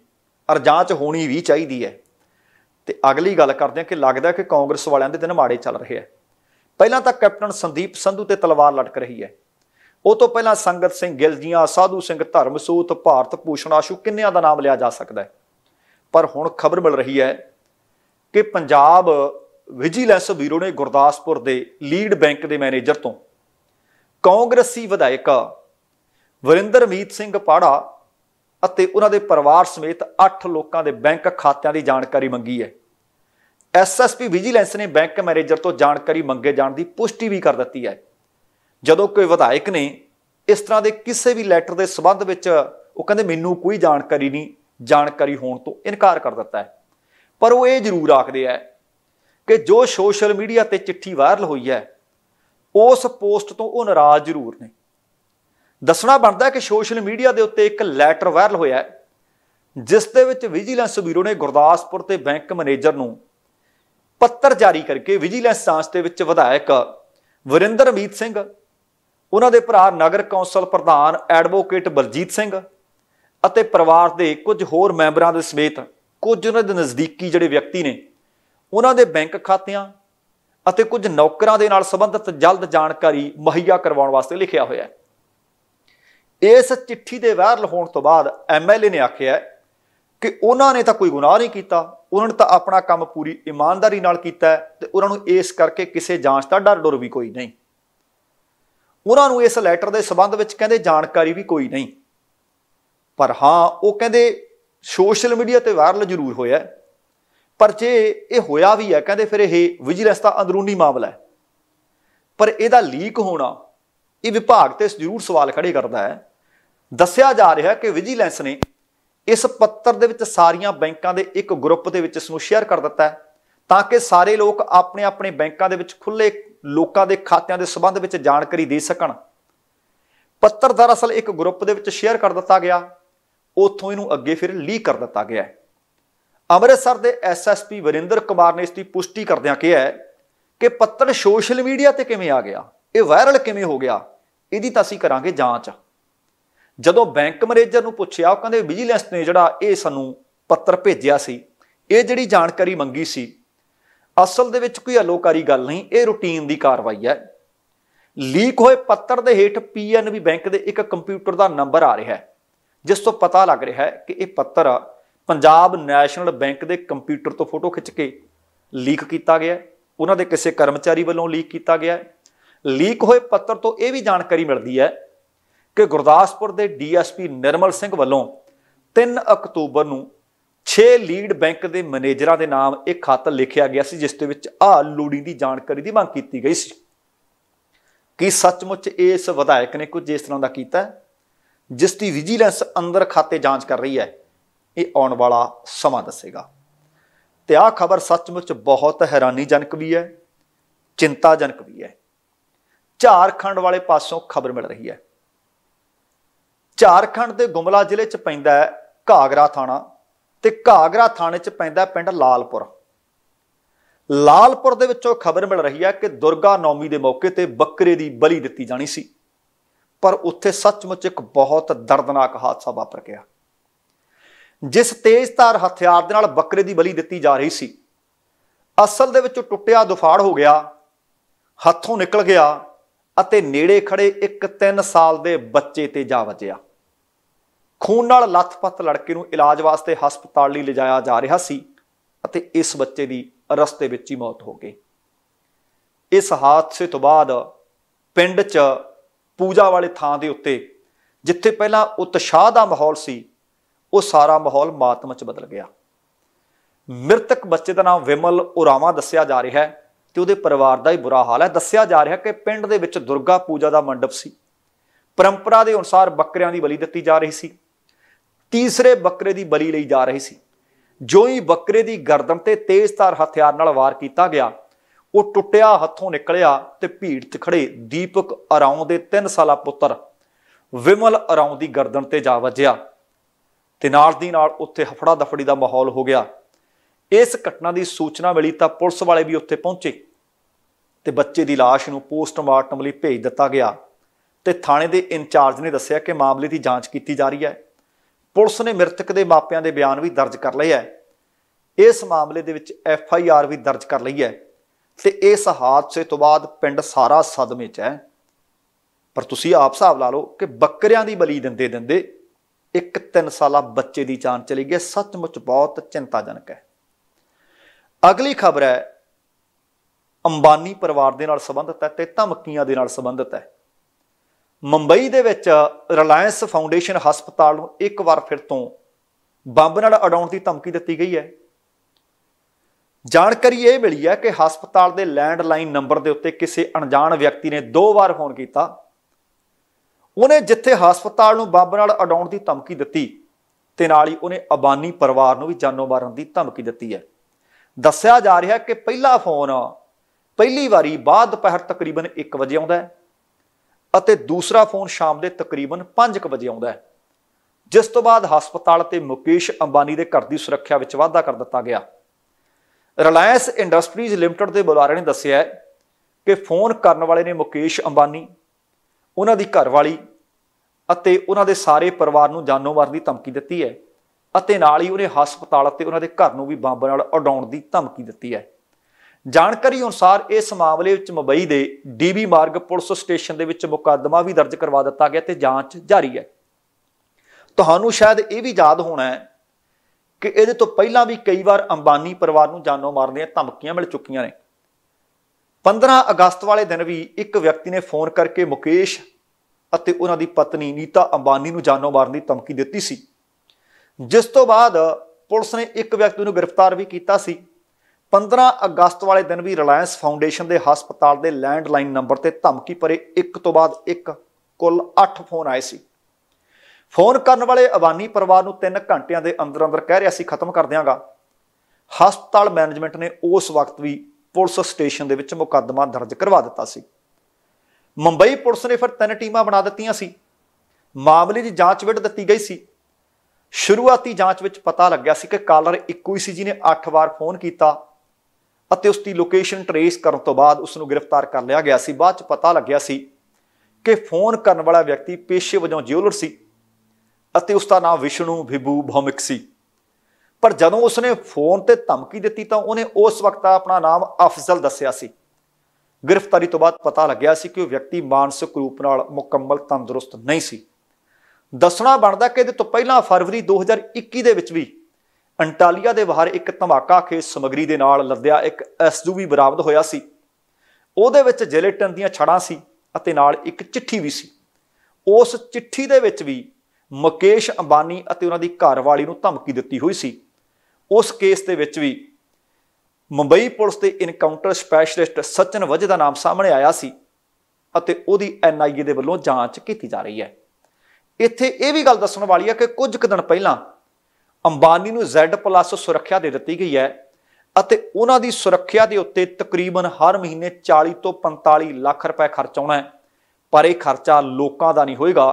ਔਰ ਜਾਂਚ ਹੋਣੀ ਵੀ ਚਾਹੀਦੀ ਹੈ ਤੇ ਅਗਲੀ ਗੱਲ ਕਰਦੇ ਹਾਂ ਕਿ ਲੱਗਦਾ ਕਿ ਕਾਂਗਰਸ ਵਾਲਿਆਂ ਦੇ ਦਿਨ ਮਾੜੇ ਚੱਲ ਰਹੇ ਆ ਪਹਿਲਾਂ ਤਾਂ ਕੈਪਟਨ ਸੰਦੀਪ ਸੰਧੂ ਤੇ ਤਲਵਾਰ ਲਟਕ ਰਹੀ ਹੈ ਉਹ ਤੋਂ ਪਹਿਲਾਂ ਸੰਗਤ ਸਿੰਘ ਗਿੱਲ ਜੀਆਂ ਸਾਧੂ ਸਿੰਘ ਧਰਮਸੂਤ ਭਾਰਤ ਭੂਸ਼ਣ ਆਸ਼ੂ ਕਿੰਨਿਆਂ ਦਾ ਨਾਮ ਲਿਆ ਜਾ ਸਕਦਾ ਹੈ ਪਰ ਹੁਣ ਖਬਰ ਮਿਲ ਰਹੀ ਹੈ ਕਿ ਪੰਜਾਬ ਵਿਜੀਲੈਂਸ ਬਿਊਰੋ ਨੇ ਗੁਰਦਾਸਪੁਰ ਦੇ ਲੀਡ ਬੈਂਕ ਦੇ ਮੈਨੇਜਰ ਤੋਂ ਕਾਂਗਰਸੀ ਵਿਧਾਇਕ ਵਰਿੰਦਰਮੀਤ ਸਿੰਘ ਪਾੜਾ ਅਤੇ ਉਹਨਾਂ ਦੇ ਪਰਿਵਾਰ ਸਮੇਤ 8 ਲੋਕਾਂ ਦੇ ਬੈਂਕ ਖਾਤਿਆਂ ਦੀ ਜਾਣਕਾਰੀ ਮੰਗੀ ਹੈ ਐਸਐਸਪੀ ਵਿਜੀਲੈਂਸ ਨੇ ਬੈਂਕ ਮੈਨੇਜਰ ਤੋਂ ਜਾਣਕਾਰੀ ਮੰਗੇ ਜਾਣ ਦੀ ਪੁਸ਼ਟੀ ਵੀ ਕਰ ਦਿੱਤੀ ਹੈ ਜਦੋਂ ਕੋਈ ਵਿਧਾਇਕ ਨੇ ਇਸ ਤਰ੍ਹਾਂ ਦੇ ਕਿਸੇ ਵੀ ਲੈਟਰ ਦੇ ਸਬੰਧ ਵਿੱਚ ਉਹ ਕਹਿੰਦੇ ਮੈਨੂੰ ਕੋਈ ਜਾਣਕਾਰੀ ਨਹੀਂ ਜਾਣਕਾਰੀ ਹੋਣ ਤੋਂ ਇਨਕਾਰ ਕਰ ਦਿੱਤਾ ਹੈ ਪਰ ਉਹ ਇਹ ਜ਼ਰੂਰ ਆਖਦੇ ਆ ਕਿ ਜੋ ਸੋਸ਼ਲ ਮੀਡੀਆ ਤੇ ਚਿੱਠੀ ਵਾਇਰਲ ਹੋਈ ਹੈ ਉਸ ਪੋਸਟ ਤੋਂ ਉਹ ਨਾਰਾਜ਼ ਜ਼ਰੂਰ ਨੇ ਦੱਸਣਾ ਬਣਦਾ ਕਿ ਸੋਸ਼ਲ ਮੀਡੀਆ ਦੇ ਉੱਤੇ ਇੱਕ ਲੈਟਰ ਵਾਇਰਲ ਹੋਇਆ ਜਿਸ ਦੇ ਵਿੱਚ ਵਿਜੀਲੈਂਸ ਬਿਊਰੋ ਨੇ ਗੁਰਦਾਸਪੁਰ ਤੇ ਬੈਂਕ ਮੈਨੇਜਰ ਨੂੰ ਪੱਤਰ ਜਾਰੀ ਕਰਕੇ ਵਿਜੀਲੈਂਸ ਸਾਂਸ ਦੇ ਵਿੱਚ ਵਿਧਾਇਕ ਵਰਿੰਦਰ ਮੀਤ ਸਿੰਘ ਉਹਨਾਂ ਦੇ ਭਰਾ ਨਗਰ ਕੌਂਸਲ ਪ੍ਰਧਾਨ ਐਡਵੋਕੇਟ ਬਲਜੀਤ ਸਿੰਘ ਅਤੇ ਪਰਿਵਾਰ ਦੇ ਕੁਝ ਹੋਰ ਮੈਂਬਰਾਂ ਦੇ ਸਮੇਤ ਕੁਝ ਉਹਨਾਂ ਦੇ ਨਜ਼ਦੀਕੀ ਜਿਹੜੇ ਵਿਅਕਤੀ ਨੇ ਉਹਨਾਂ ਦੇ ਬੈਂਕ ਖਾਤਿਆਂ ਅਤੇ ਕੁਝ ਨੌਕਰਾਂ ਦੇ ਨਾਲ ਸੰਬੰਧਿਤ ਜਲਦ ਜਾਣਕਾਰੀ ਮਹਈਆ ਕਰਵਾਉਣ ਵਾਸਤੇ ਲਿਖਿਆ ਹੋਇਆ ਹੈ ਇਸ ਚਿੱਠੀ ਦੇ ਵਾਇਰਲ ਹੋਣ ਤੋਂ ਬਾਅਦ ਐਮਐਲਏ ਨੇ ਆਖਿਆ ਕਿ ਉਹਨਾਂ ਨੇ ਤਾਂ ਕੋਈ ਗੁਨਾਹ ਨਹੀਂ ਕੀਤਾ ਉਹਨਾਂ ਨੇ ਤਾਂ ਆਪਣਾ ਕੰਮ ਪੂਰੀ ਇਮਾਨਦਾਰੀ ਨਾਲ ਕੀਤਾ ਤੇ ਉਹਨਾਂ ਨੂੰ ਇਸ ਕਰਕੇ ਕਿਸੇ ਜਾਂਚ ਦਾ ਡਰ ਡਰ ਵੀ ਕੋਈ ਨਹੀਂ ਉਹਨਾਂ ਨੂੰ ਇਸ ਲੈਟਰ ਦੇ ਸਬੰਧ ਵਿੱਚ ਕਹਿੰਦੇ ਜਾਣਕਾਰੀ ਵੀ ਕੋਈ ਨਹੀਂ ਪਰ ਹਾਂ ਉਹ ਕਹਿੰਦੇ ਸੋਸ਼ਲ ਮੀਡੀਆ ਤੇ ਵਾਇਰਲ ਜ਼ਰੂਰ ਹੋਇਆ ਪਰ ਜੇ ਇਹ ਹੋਇਆ ਵੀ ਹੈ ਕਹਿੰਦੇ ਫਿਰ ਇਹ ਵਿਜੀਲੈਂਸ ਦਾ ਅੰਦਰੂਨੀ ਮਾਮਲਾ ਹੈ ਪਰ ਇਹਦਾ ਲੀਕ ਹੋਣਾ ਇਹ ਵਿਭਾਗ ਤੇ ਜ਼ਰੂਰ ਸਵਾਲ ਖੜੇ ਕਰਦਾ ਹੈ ਦੱਸਿਆ ਜਾ ਰਿਹਾ ਹੈ ਕਿ ਵਿਜੀਲੈਂਸ ਨੇ ਇਸ ਪੱਤਰ ਦੇ ਵਿੱਚ ਸਾਰੀਆਂ ਬੈਂਕਾਂ ਦੇ ਇੱਕ ਗਰੁੱਪ ਦੇ ਵਿੱਚ ਇਸ ਨੂੰ ਸ਼ੇਅਰ ਕਰ ਦਿੱਤਾ ਹੈ ਤਾਂ ਕਿ ਸਾਰੇ ਲੋਕ ਆਪਣੇ ਆਪਣੇ ਬੈਂਕਾਂ ਦੇ ਵਿੱਚ ਖੁੱਲੇ ਲੋਕਾਂ ਦੇ ਖਾਤਿਆਂ ਦੇ ਸਬੰਧ ਵਿੱਚ ਜਾਣਕਾਰੀ ਦੇ ਸਕਣ ਪੱਤਰ ਦਰਅਸਲ ਇੱਕ ਗਰੁੱਪ ਦੇ ਵਿੱਚ ਸ਼ੇਅਰ ਕਰ ਦਿੱਤਾ ਗਿਆ ਉੱਥੋਂ ਇਹਨੂੰ ਅੱਗੇ ਫਿਰ ਲੀਕ ਕਰ ਦਿੱਤਾ ਗਿਆ ਅੰਮ੍ਰਿਤਸਰ ਦੇ ਐਸਐਸਪੀ ਵਰਿੰਦਰ ਕੁਮਾਰ ਨੇ ਇਸ ਦੀ ਪੁਸ਼ਟੀ ਕਰਦਿਆਂ ਕਿਹਾ ਕਿ ਪੱਤਰ ਸੋਸ਼ਲ ਮੀਡੀਆ ਤੇ ਕਿਵੇਂ ਆ ਗਿਆ ਇਹ ਵਾਇਰਲ ਕਿਵੇਂ ਹੋ ਗਿਆ ਇਹਦੀ ਤਾਂ ਅਸੀਂ ਕਰਾਂਗੇ ਜਾਂਚ ਜਦੋਂ ਬੈਂਕ ਮੈਨੇਜਰ ਨੂੰ ਪੁੱਛਿਆ ਉਹ ਕਹਿੰਦੇ ਵਿਜੀਲੈਂਸ ਨੇ ਜਿਹੜਾ ਇਹ ਸਾਨੂੰ ਪੱਤਰ ਭੇਜਿਆ ਸੀ ਇਹ ਜਿਹੜੀ ਜਾਣਕਾਰੀ ਮੰਗੀ ਸੀ ਅਸਲ ਦੇ ਵਿੱਚ ਕੋਈ ਅਲੋਕਾਰੀ ਗੱਲ ਨਹੀਂ ਇਹ ਰੁਟੀਨ ਦੀ ਕਾਰਵਾਈ ਹੈ ਲੀਕ ਹੋਏ ਪੱਤਰ ਦੇ ਹੇਠ ਪੀਐਨਬੀ ਬੈਂਕ ਦੇ ਇੱਕ ਕੰਪਿਊਟਰ ਦਾ ਨੰਬਰ ਆ ਰਿਹਾ ਹੈ ਜਿਸ ਤੋਂ ਪਤਾ ਲੱਗ ਰਿਹਾ ਹੈ ਕਿ ਇਹ ਪੱਤਰ ਪੰਜਾਬ ਨੈਸ਼ਨਲ ਬੈਂਕ ਦੇ ਕੰਪਿਊਟਰ ਤੋਂ ਫੋਟੋ ਖਿੱਚ ਕੇ ਲੀਕ ਕੀਤਾ ਗਿਆ ਉਹਨਾਂ ਦੇ ਕਿਸੇ ਕਰਮਚਾਰੀ ਵੱਲੋਂ ਲੀਕ ਕੀਤਾ ਗਿਆ ਲੀਕ ਹੋਏ ਪੱਤਰ ਤੋਂ ਇਹ ਵੀ ਜਾਣਕਾਰੀ ਮਿਲਦੀ ਹੈ ਕਿ ਗੁਰਦਾਸਪੁਰ ਦੇ ਡੀਐਸਪੀ ਨਿਰਮਲ ਸਿੰਘ ਵੱਲੋਂ 3 ਅਕਤੂਬਰ ਨੂੰ 6 ਲੀਡ ਬੈਂਕ ਦੇ ਮੈਨੇਜਰਾਂ ਦੇ ਨਾਮ ਇੱਕ ਖਤ ਲਿਖਿਆ ਗਿਆ ਸੀ ਜਿਸ ਦੇ ਵਿੱਚ ਆ ਦੀ ਜਾਣਕਾਰੀ ਦੀ ਮੰਗ ਕੀਤੀ ਗਈ ਸੀ ਕਿ ਸੱਚਮੁੱਚ ਇਸ ਵਿਧਾਇਕ ਨੇ ਕੁਝ ਇਸ ਤਰ੍ਹਾਂ ਦਾ ਕੀਤਾ ਜਿਸ ਦੀ ਵਿਜੀਲੈਂਸ ਅੰਦਰ ਖਾਤੇ ਜਾਂਚ ਕਰ ਰਹੀ ਹੈ ਇਹ ਆਉਣ ਵਾਲਾ ਸਮਾਂ ਦੱਸੇਗਾ ਤੇ ਆ ਖਬਰ ਸੱਚਮੁੱਚ ਬਹੁਤ ਹੈਰਾਨੀਜਨਕ ਵੀ ਹੈ ਚਿੰਤਾਜਨਕ ਵੀ ਹੈ ਝਾਰਖੰਡ ਵਾਲੇ ਪਾਸੋਂ ਖਬਰ ਮਿਲ ਰਹੀ ਹੈ ਝਾਰਖੰਡ ਦੇ ਗੁਮਲਾ ਜ਼ਿਲ੍ਹੇ 'ਚ ਪੈਂਦਾ ਹੈ ਘਾਗਰਾ ਥਾਣਾ ਤੇ ਘਾਗਰਾ ਥਾਣੇ 'ਚ ਪੈਂਦਾ ਪਿੰਡ ਲਾਲਪੁਰ ਲਾਲਪੁਰ ਦੇ ਵਿੱਚੋਂ ਖਬਰ ਮਿਲ ਰਹੀ ਹੈ ਕਿ ਦੁਰਗਾ ਨੌਮੀ ਦੇ ਮੌਕੇ ਤੇ ਬੱਕਰੇ ਦੀ ਬਲੀ ਦਿੱਤੀ ਜਾਣੀ ਸੀ ਪਰ ਉੱਥੇ ਸੱਚਮੁੱਚ ਇੱਕ ਬਹੁਤ ਦਰਦਨਾਕ ਹਾਦਸਾ ਵਾਪਰ ਗਿਆ ਜਿਸ ਤੇਜ਼ਧਾਰ ਹਥਿਆਰ ਦੇ ਨਾਲ ਬੱਕਰੇ ਦੀ ਬਲੀ ਦਿੱਤੀ ਜਾ ਰਹੀ ਸੀ ਅਸਲ ਦੇ ਵਿੱਚ ਟੁੱਟਿਆ ਦੁਫਾੜ ਹੋ ਗਿਆ ਹੱਥੋਂ ਨਿਕਲ ਗਿਆ ਅਤੇ ਨੇੜੇ ਖੜੇ ਇੱਕ 3 ਸਾਲ ਦੇ ਬੱਚੇ ਤੇ ਜਾ ਵੱਜਿਆ ਖੂਨ ਨਾਲ ਲੱਥਪੱਥ ਲੜਕੇ ਨੂੰ ਇਲਾਜ ਵਾਸਤੇ ਹਸਪਤਾਲ ਲਈ ਲਿਜਾਇਆ ਜਾ ਰਿਹਾ ਸੀ ਅਤੇ ਇਸ ਬੱਚੇ ਦੀ ਰਸਤੇ ਵਿੱਚ ਹੀ ਮੌਤ ਹੋ ਗਈ ਇਸ ਹਾਦਸੇ ਤੋਂ ਬਾਅਦ ਪਿੰਡ 'ਚ ਪੂਜਾ ਵਾਲੇ ਥਾਂ ਦੇ ਉੱਤੇ ਜਿੱਥੇ ਪਹਿਲਾਂ ਉਤਸ਼ਾਹ ਦਾ ਮਾਹੌਲ ਸੀ ਉਹ ਸਾਰਾ ਮਾਹੌਲ ਮਾਤਮ 'ਚ ਬਦਲ ਗਿਆ ਮ੍ਰਿਤਕ ਬੱਚੇ ਦਾ ਨਾਮ ਵਿਮਲ ਉਰਾਵਾ ਦੱਸਿਆ ਜਾ ਰਿਹਾ ਹੈ ਤੇ ਉਹਦੇ ਪਰਿਵਾਰ ਦਾ ਹੀ ਬੁਰਾ ਹਾਲ ਹੈ ਦੱਸਿਆ ਜਾ ਰਿਹਾ ਕਿ ਪਿੰਡ ਦੇ ਵਿੱਚ ਦੁਰਗਾ ਪੂਜਾ ਦਾ ਮੰਡਪ ਸੀ ਪਰੰਪਰਾ ਦੇ ਅਨੁਸਾਰ ਬੱਕਰਿਆਂ ਦੀ ਬਲੀ ਦਿੱਤੀ ਜਾ ਰਹੀ ਸੀ ਤੀਸਰੇ ਬੱਕਰੇ ਦੀ ਬਲੀ ਲਈ ਜਾ ਰਹੀ ਸੀ ਜੋ ਹੀ ਬੱਕਰੇ ਦੀ ਗਰਦਨ ਤੇ ਤੇਜ਼ਧਾਰ ਹਥਿਆਰ ਨਾਲ ਵਾਰ ਕੀਤਾ ਗਿਆ ਉਹ ਟੁੱਟਿਆ ਹੱਥੋਂ ਨਿਕਲਿਆ ਤੇ ਭੀੜ 'ਚ ਖੜੇ ਦੀਪਕ ਅਰਾਉਂ ਦੇ 3 ਸਾਲਾ ਪੁੱਤਰ ਵਿਮਲ ਅਰਾਉਂ ਦੀ ਗਰਦਨ ਤੇ ਜਾ ਵੱਜਿਆ ਤੇ ਨਾਲ ਦੀ ਨਾਲ ਉੱਥੇ ਹਫੜਾ ਦਫੜੀ ਦਾ ਮਾਹੌਲ ਹੋ ਗਿਆ ਇਸ ਘਟਨਾ ਦੀ ਸੂਚਨਾ ਮਿਲੀ ਤਾਂ ਪੁਲਿਸ ਵਾਲੇ ਵੀ ਉੱਥੇ ਪਹੁੰਚੇ ਤੇ ਬੱਚੇ ਦੀ লাশ ਨੂੰ ਪੋਸਟਮਾਰਟਮ ਲਈ ਭੇਜ ਦਿੱਤਾ ਗਿਆ ਤੇ ਥਾਣੇ ਦੇ ਇੰਚਾਰਜ ਨੇ ਦੱਸਿਆ ਕਿ ਮਾਮਲੇ ਦੀ ਜਾਂਚ ਕੀਤੀ ਜਾ ਰਹੀ ਹੈ ਪੁਲਿਸ ਨੇ ਮ੍ਰਿਤਕ ਦੇ ਮਾਪਿਆਂ ਦੇ ਬਿਆਨ ਵੀ ਦਰਜ ਕਰ ਲਏ ਐ ਇਸ ਮਾਮਲੇ ਦੇ ਵਿੱਚ ਐਫ ਆਈ ਆਰ ਵੀ ਦਰਜ ਕਰ ਲਈ ਹੈ ਤੇ ਇਸ ਹਾਦਸੇ ਤੋਂ ਬਾਅਦ ਪਿੰਡ ਸਾਰਾ ਸਦਮੇ 'ਚ ਹੈ ਪਰ ਤੁਸੀਂ ਆਪ ਹਿਸਾਬ ਲਾ ਲਓ ਕਿ ਬੱਕਰਿਆਂ ਦੀ ਬਲੀ ਦਿੰਦੇ ਦਿੰਦੇ ਇੱਕ 3 ਸਾਲਾ ਬੱਚੇ ਦੀ ਜਾਨ ਚਲੀ ਗਈ ਸੱਚਮੁੱਚ ਬਹੁਤ ਚਿੰਤਾਜਨਕ ਹੈ ਅਗਲੀ ਖਬਰ ਹੈ ਅੰਬਾਨੀ ਪਰਿਵਾਰ ਦੇ ਨਾਲ ਸੰਬੰਧਿਤ ਹੈ ਤੇ ਧਮਕੀਆਂ ਦੇ ਨਾਲ ਸੰਬੰਧਿਤ ਹੈ ਮੁੰਬਈ ਦੇ ਵਿੱਚ ਰਿਲਾਇੰਸ ਫਾਊਂਡੇਸ਼ਨ ਹਸਪਤਾਲ ਨੂੰ ਇੱਕ ਵਾਰ ਫਿਰ ਤੋਂ ਬੰਬ ਨਾਲ ਅਡਾਉਣ ਦੀ ਧਮਕੀ ਦਿੱਤੀ ਗਈ ਹੈ ਜਾਣਕਾਰੀ ਇਹ ਮਿਲੀ ਹੈ ਕਿ ਹਸਪਤਾਲ ਦੇ ਲੈਂਡਲਾਈਨ ਨੰਬਰ ਦੇ ਉੱਤੇ ਕਿਸੇ ਅਣਜਾਣ ਵਿਅਕਤੀ ਨੇ ਦੋ ਵਾਰ ਫੋਨ ਕੀਤਾ ਉਹਨੇ ਜਿੱਥੇ ਹਸਪਤਾਲ ਨੂੰ ਬੰਬ ਨਾਲ ਅਡਾਉਣ ਦੀ ਧਮਕੀ ਦਿੱਤੀ ਤੇ ਨਾਲ ਹੀ ਉਹਨੇ ਅਬਾਨੀ ਪਰਿਵਾਰ ਨੂੰ ਵੀ ਜਾਨੋਂ ਮਾਰਨ ਦੀ ਧਮਕੀ ਦਿੱਤੀ ਹੈ ਦੱਸਿਆ ਜਾ ਰਿਹਾ ਹੈ ਕਿ ਪਹਿਲਾ ਫੋਨ ਪਹਿਲੀ ਵਾਰੀ ਬਾਅਦ ਦੁਪਹਿਰ ਤਕਰੀਬਨ 1 ਵਜੇ ਆਉਂਦਾ ਹੈ ਅਤੇ ਦੂਸਰਾ ਫੋਨ ਸ਼ਾਮ ਦੇ ਤਕਰੀਬਨ 5:00 ਵਜੇ ਆਉਂਦਾ ਹੈ ਜਿਸ ਤੋਂ ਬਾਅਦ ਹਸਪਤਾਲ ਤੇ ਮੁਕੇਸ਼ ਅੰਬਾਨੀ ਦੇ ਘਰ ਦੀ ਸੁਰੱਖਿਆ ਵਿੱਚ ਵਾਧਾ ਕਰ ਦਿੱਤਾ ਗਿਆ ਰਿਲਾਇੰਸ ਇੰਡਸਟਰੀਜ਼ ਲਿਮਟਿਡ ਦੇ ਬੁਲਾਰੇ ਨੇ ਦੱਸਿਆ ਕਿ ਫੋਨ ਕਰਨ ਵਾਲੇ ਨੇ ਮੁਕੇਸ਼ ਅੰਬਾਨੀ ਉਹਨਾਂ ਦੀ ਘਰਵਾਲੀ ਅਤੇ ਉਹਨਾਂ ਦੇ ਸਾਰੇ ਪਰਿਵਾਰ ਨੂੰ ਜਾਨੋਂ ਮਾਰਨ ਦੀ ਧਮਕੀ ਦਿੱਤੀ ਹੈ ਅਤੇ ਨਾਲ ਹੀ ਉਹਨੇ ਹਸਪਤਾਲ ਅਤੇ ਉਹਨਾਂ ਦੇ ਘਰ ਨੂੰ ਵੀ ਬੰਬ ਨਾਲ ਉਡਾਉਣ ਦੀ ਧਮਕੀ ਦਿੱਤੀ ਹੈ ਜਾਣਕਾਰੀ ਅਨੁਸਾਰ ਇਸ ਮਾਮਲੇ ਵਿੱਚ ਮੁੰਬਈ ਦੇ ਡੀਬੀ ਮਾਰਗ ਪੁਲਿਸ ਸਟੇਸ਼ਨ ਦੇ ਵਿੱਚ ਮੁਕੱਦਮਾ ਵੀ ਦਰਜ ਕਰਵਾ ਦਿੱਤਾ ਗਿਆ ਤੇ ਜਾਂਚ ਜਾਰੀ ਹੈ ਤੁਹਾਨੂੰ ਸ਼ਾਇਦ ਇਹ ਵੀ ਯਾਦ ਹੋਣਾ ਹੈ ਕਿ ਇਹਦੇ ਤੋਂ ਪਹਿਲਾਂ ਵੀ ਕਈ ਵਾਰ ਅੰਬਾਨੀ ਪਰਿਵਾਰ ਨੂੰ ਜਾਨੋਂ ਮਾਰਨ ਦੀਆਂ ਧਮਕੀਆਂ ਮਿਲ ਚੁੱਕੀਆਂ ਨੇ 15 ਅਗਸਤ ਵਾਲੇ ਦਿਨ ਵੀ ਇੱਕ ਵਿਅਕਤੀ ਨੇ ਫੋਨ ਕਰਕੇ ਮੁਕੇਸ਼ ਅਤੇ ਉਹਨਾਂ ਦੀ ਪਤਨੀ ਨੀਤਾ ਅੰਬਾਨੀ ਨੂੰ ਜਾਨੋਂ ਮਾਰਨ ਦੀ ਧਮਕੀ ਦਿੱਤੀ ਸੀ ਜਿਸ ਤੋਂ ਬਾਅਦ ਪੁਲਿਸ ਨੇ ਇੱਕ ਵਿਅਕਤੀ ਨੂੰ ਗ੍ਰਿਫਤਾਰ ਵੀ ਕੀਤਾ ਸੀ 15 ਅਗਸਤ ਵਾਲੇ ਦਿਨ ਵੀ ਰਿਲਾਇੰਸ ਫਾਊਂਡੇਸ਼ਨ ਦੇ ਹਸਪਤਾਲ ਦੇ ਲੈਂਡਲਾਈਨ ਨੰਬਰ ਤੇ ਧਮਕੀ ਭਰੇ ਇੱਕ ਤੋਂ ਬਾਅਦ ਇੱਕ ਕੁੱਲ 8 ਫੋਨ ਆਏ ਸੀ ਫੋਨ ਕਰਨ ਵਾਲੇ ਅਵਾਨੀ ਪਰਿਵਾਰ ਨੂੰ 3 ਘੰਟਿਆਂ ਦੇ ਅੰਦਰ ਅੰਦਰ ਕਹਿ ਰਿਹਾ ਸੀ ਖਤਮ ਕਰ ਦਿਆਂਗਾ ਹਸਪਤਾਲ ਮੈਨੇਜਮੈਂਟ ਨੇ ਉਸ ਵਕਤ ਵੀ ਪੁਲਿਸ ਸਟੇਸ਼ਨ ਦੇ ਵਿੱਚ ਮੁਕੱਦਮਾ ਦਰਜ ਕਰਵਾ ਦਿੱਤਾ ਸੀ ਮੁੰਬਈ ਪੁਲਿਸ ਨੇ ਫਿਰ ਤਿੰਨ ਟੀਮਾਂ ਬਣਾ ਦਿੱਤੀਆਂ ਸੀ ਮਾਮਲੇ ਦੀ ਜਾਂਚ ਵਿੱਢ ਦਿੱਤੀ ਗਈ ਸੀ ਸ਼ੁਰੂਆਤੀ ਜਾਂਚ ਵਿੱਚ ਪਤਾ ਲੱਗਿਆ ਸੀ ਕਿ ਕਾਲਰ ਇੱਕੋ ਹੀ ਸੀ ਜਿਹਨੇ 8 ਵਾਰ ਫੋਨ ਕੀਤਾ ਅਤੇ ਉਸ ਦੀ ਲੋਕੇਸ਼ਨ ਟਰੇਸ ਕਰਨ ਤੋਂ ਬਾਅਦ ਉਸ ਨੂੰ ਗ੍ਰਿਫਤਾਰ ਕਰ ਲਿਆ ਗਿਆ ਸੀ ਬਾਅਦ ਚ ਪਤਾ ਲੱਗਿਆ ਸੀ ਕਿ ਫੋਨ ਕਰਨ ਵਾਲਾ ਵਿਅਕਤੀ ਪੇਸ਼ੇ ਵਜੋਂ ਜਿਉਲਰ ਸੀ ਅਤੇ ਉਸ ਦਾ ਨਾਮ ਵਿਸ਼ਨੂੰ ਵਿਭੂ ਭੌਮਿਕ ਸੀ ਪਰ ਜਦੋਂ ਉਸ ਨੇ ਫੋਨ ਤੇ ਧਮਕੀ ਦਿੱਤੀ ਤਾਂ ਉਹਨੇ ਉਸ ਵਕਤ ਆਪਣਾ ਨਾਮ ਅਫਜ਼ਲ ਦੱਸਿਆ ਸੀ ਗ੍ਰਿਫਤਾਰੀ ਤੋਂ ਬਾਅਦ ਪਤਾ ਲੱਗਿਆ ਸੀ ਕਿ ਉਹ ਵਿਅਕਤੀ ਮਾਨਸਿਕ ਰੂਪ ਨਾਲ ਮੁਕੰਮਲ ਤੰਦਰੁਸਤ ਨਹੀਂ ਸੀ ਦੱਸਣਾ ਬਣਦਾ ਕਿ ਇਹਦੇ ਤੋਂ ਪਹਿਲਾਂ ਫਰਵਰੀ 2021 ਦੇ ਵਿੱਚ ਵੀ ਅੰਟਾਲੀਆ ਦੇ ਬਾਹਰ ਇੱਕ ਧਮਾਕਾ ਖੇਸ ਸਮਗਰੀ ਦੇ ਨਾਲ ਲੱਦਿਆ ਇੱਕ ਐਸਯੂਵੀ ਬਰਾਮਦ ਹੋਇਆ ਸੀ ਉਹਦੇ ਵਿੱਚ ਜਿਲੇਟਨ ਦੀਆਂ ਛੜਾਂ ਸੀ ਅਤੇ ਨਾਲ ਇੱਕ ਚਿੱਠੀ ਵੀ ਸੀ ਉਸ ਚਿੱਠੀ ਦੇ ਵਿੱਚ ਵੀ ਮੁਕੇਸ਼ ਅੰਬਾਨੀ ਅਤੇ ਉਹਨਾਂ ਦੀ ਘਰਵਾਲੀ ਨੂੰ ਧਮਕੀ ਦਿੱਤੀ ਹੋਈ ਸੀ ਉਸ ਕੇਸ ਦੇ ਵਿੱਚ ਵੀ ਮੁੰਬਈ ਪੁਲਿਸ ਦੇ ਇਨਕਾਊਂਟਰ ਸਪੈਸ਼ਲਿਸਟ ਸਚਨ ਵਜ ਦਾ ਨਾਮ ਸਾਹਮਣੇ ਆਇਆ ਸੀ ਅਤੇ ਉਹਦੀ ਐਨਆਈਏ ਦੇ ਵੱਲੋਂ ਜਾਂਚ ਕੀਤੀ ਜਾ ਰਹੀ ਹੈ ਇੱਥੇ ਇਹ ਵੀ ਗੱਲ ਦੱਸਣ ਵਾਲੀ ਹੈ ਕਿ ਕੁਝ ਕੁ ਦਿਨ ਪਹਿਲਾਂ ਅੰਬਾਨੀ ਨੂੰ Z+ ਸੁਰੱਖਿਆ ਦੇ ਦਿੱਤੀ ਗਈ ਹੈ ਅਤੇ ਉਹਨਾਂ ਦੀ ਸੁਰੱਖਿਆ ਦੇ ਉੱਤੇ ਤਕਰੀਬਨ ਹਰ ਮਹੀਨੇ 40 ਤੋਂ 45 ਲੱਖ ਰੁਪਏ ਖਰਚ ਆਉਣਾ ਹੈ ਪਰ ਇਹ ਖਰਚਾ ਲੋਕਾਂ ਦਾ ਨਹੀਂ ਹੋਏਗਾ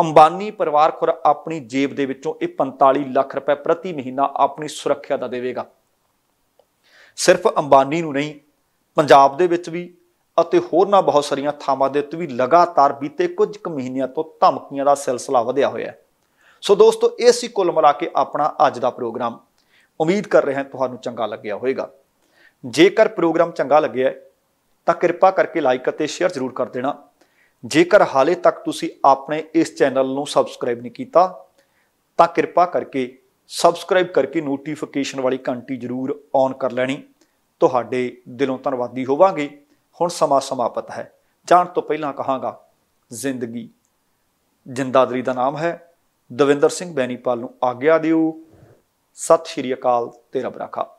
ਅੰਬਾਨੀ ਪਰਿਵਾਰ ਖੁਰ ਆਪਣੀ ਜੇਬ ਦੇ ਵਿੱਚੋਂ ਇਹ 45 ਲੱਖ ਰੁਪਏ ਪ੍ਰਤੀ ਮਹੀਨਾ ਆਪਣੀ ਸੁਰੱਖਿਆ ਦਾ ਦੇਵੇਗਾ ਸਿਰਫ ਅੰਬਾਨੀ ਨੂੰ ਨਹੀਂ ਪੰਜਾਬ ਦੇ ਵਿੱਚ ਵੀ ਅਤੇ ਹੋਰ ਨਾ ਬਹੁਤ ਸਾਰੀਆਂ ਥਾਵਾਂ ਦੇ ਉੱਤੇ ਵੀ ਲਗਾਤਾਰ ਬੀਤੇ ਕੁਝ ਕੁ ਮਹੀਨਿਆਂ ਤੋਂ ਧਮਕੀਆਂ ਦਾ ਸਿਲਸਿਲਾ ਵਧਿਆ ਹੋਇਆ ਹੈ ਸੋ ਦੋਸਤੋ ਇਹ ਸੀ ਕੁੱਲ ਮਿਲਾ ਕੇ ਆਪਣਾ ਅੱਜ ਦਾ ਪ੍ਰੋਗਰਾਮ ਉਮੀਦ ਕਰ ਰਹੇ ਹਾਂ ਤੁਹਾਨੂੰ ਚੰਗਾ ਲੱਗਿਆ ਹੋਵੇਗਾ ਜੇਕਰ ਪ੍ਰੋਗਰਾਮ ਚੰਗਾ ਲੱਗਿਆ ਤਾਂ ਕਿਰਪਾ ਕਰਕੇ ਲਾਈਕ ਅਤੇ ਸ਼ੇਅਰ ਜ਼ਰੂਰ ਕਰ ਦੇਣਾ ਜੇਕਰ ਹਾਲੇ ਤੱਕ ਤੁਸੀਂ ਆਪਣੇ ਇਸ ਚੈਨਲ ਨੂੰ ਸਬਸਕ੍ਰਾਈਬ ਨਹੀਂ ਕੀਤਾ ਤਾਂ ਕਿਰਪਾ ਕਰਕੇ ਸਬਸਕ੍ਰਾਈਬ ਕਰਕੇ ਨੋਟੀਫਿਕੇਸ਼ਨ ਵਾਲੀ ਘੰਟੀ ਜ਼ਰੂਰ ਔਨ ਕਰ ਲੈਣੀ ਤੁਹਾਡੇ ਦਿਲੋਂ ਧੰਨਵਾਦੀ ਹੋਵਾਂਗੇ ਹੁਣ ਸਮਾਂ ਸਮਾਪਤ ਹੈ ਜਾਣ ਤੋਂ ਪਹਿਲਾਂ ਕਹਾਂਗਾ ਜ਼ਿੰਦਗੀ ਜਿੰਦਾਦਰੀ ਦਾ ਨਾਮ ਹੈ ਦਵਿੰਦਰ ਸਿੰਘ ਬੈਣੀਪਾਲ ਨੂੰ ਆਗਿਆ ਦਿਓ ਸਤਿ ਸ਼੍ਰੀ ਅਕਾਲ ਤੇ ਰੱਬ ਰਾਖਾ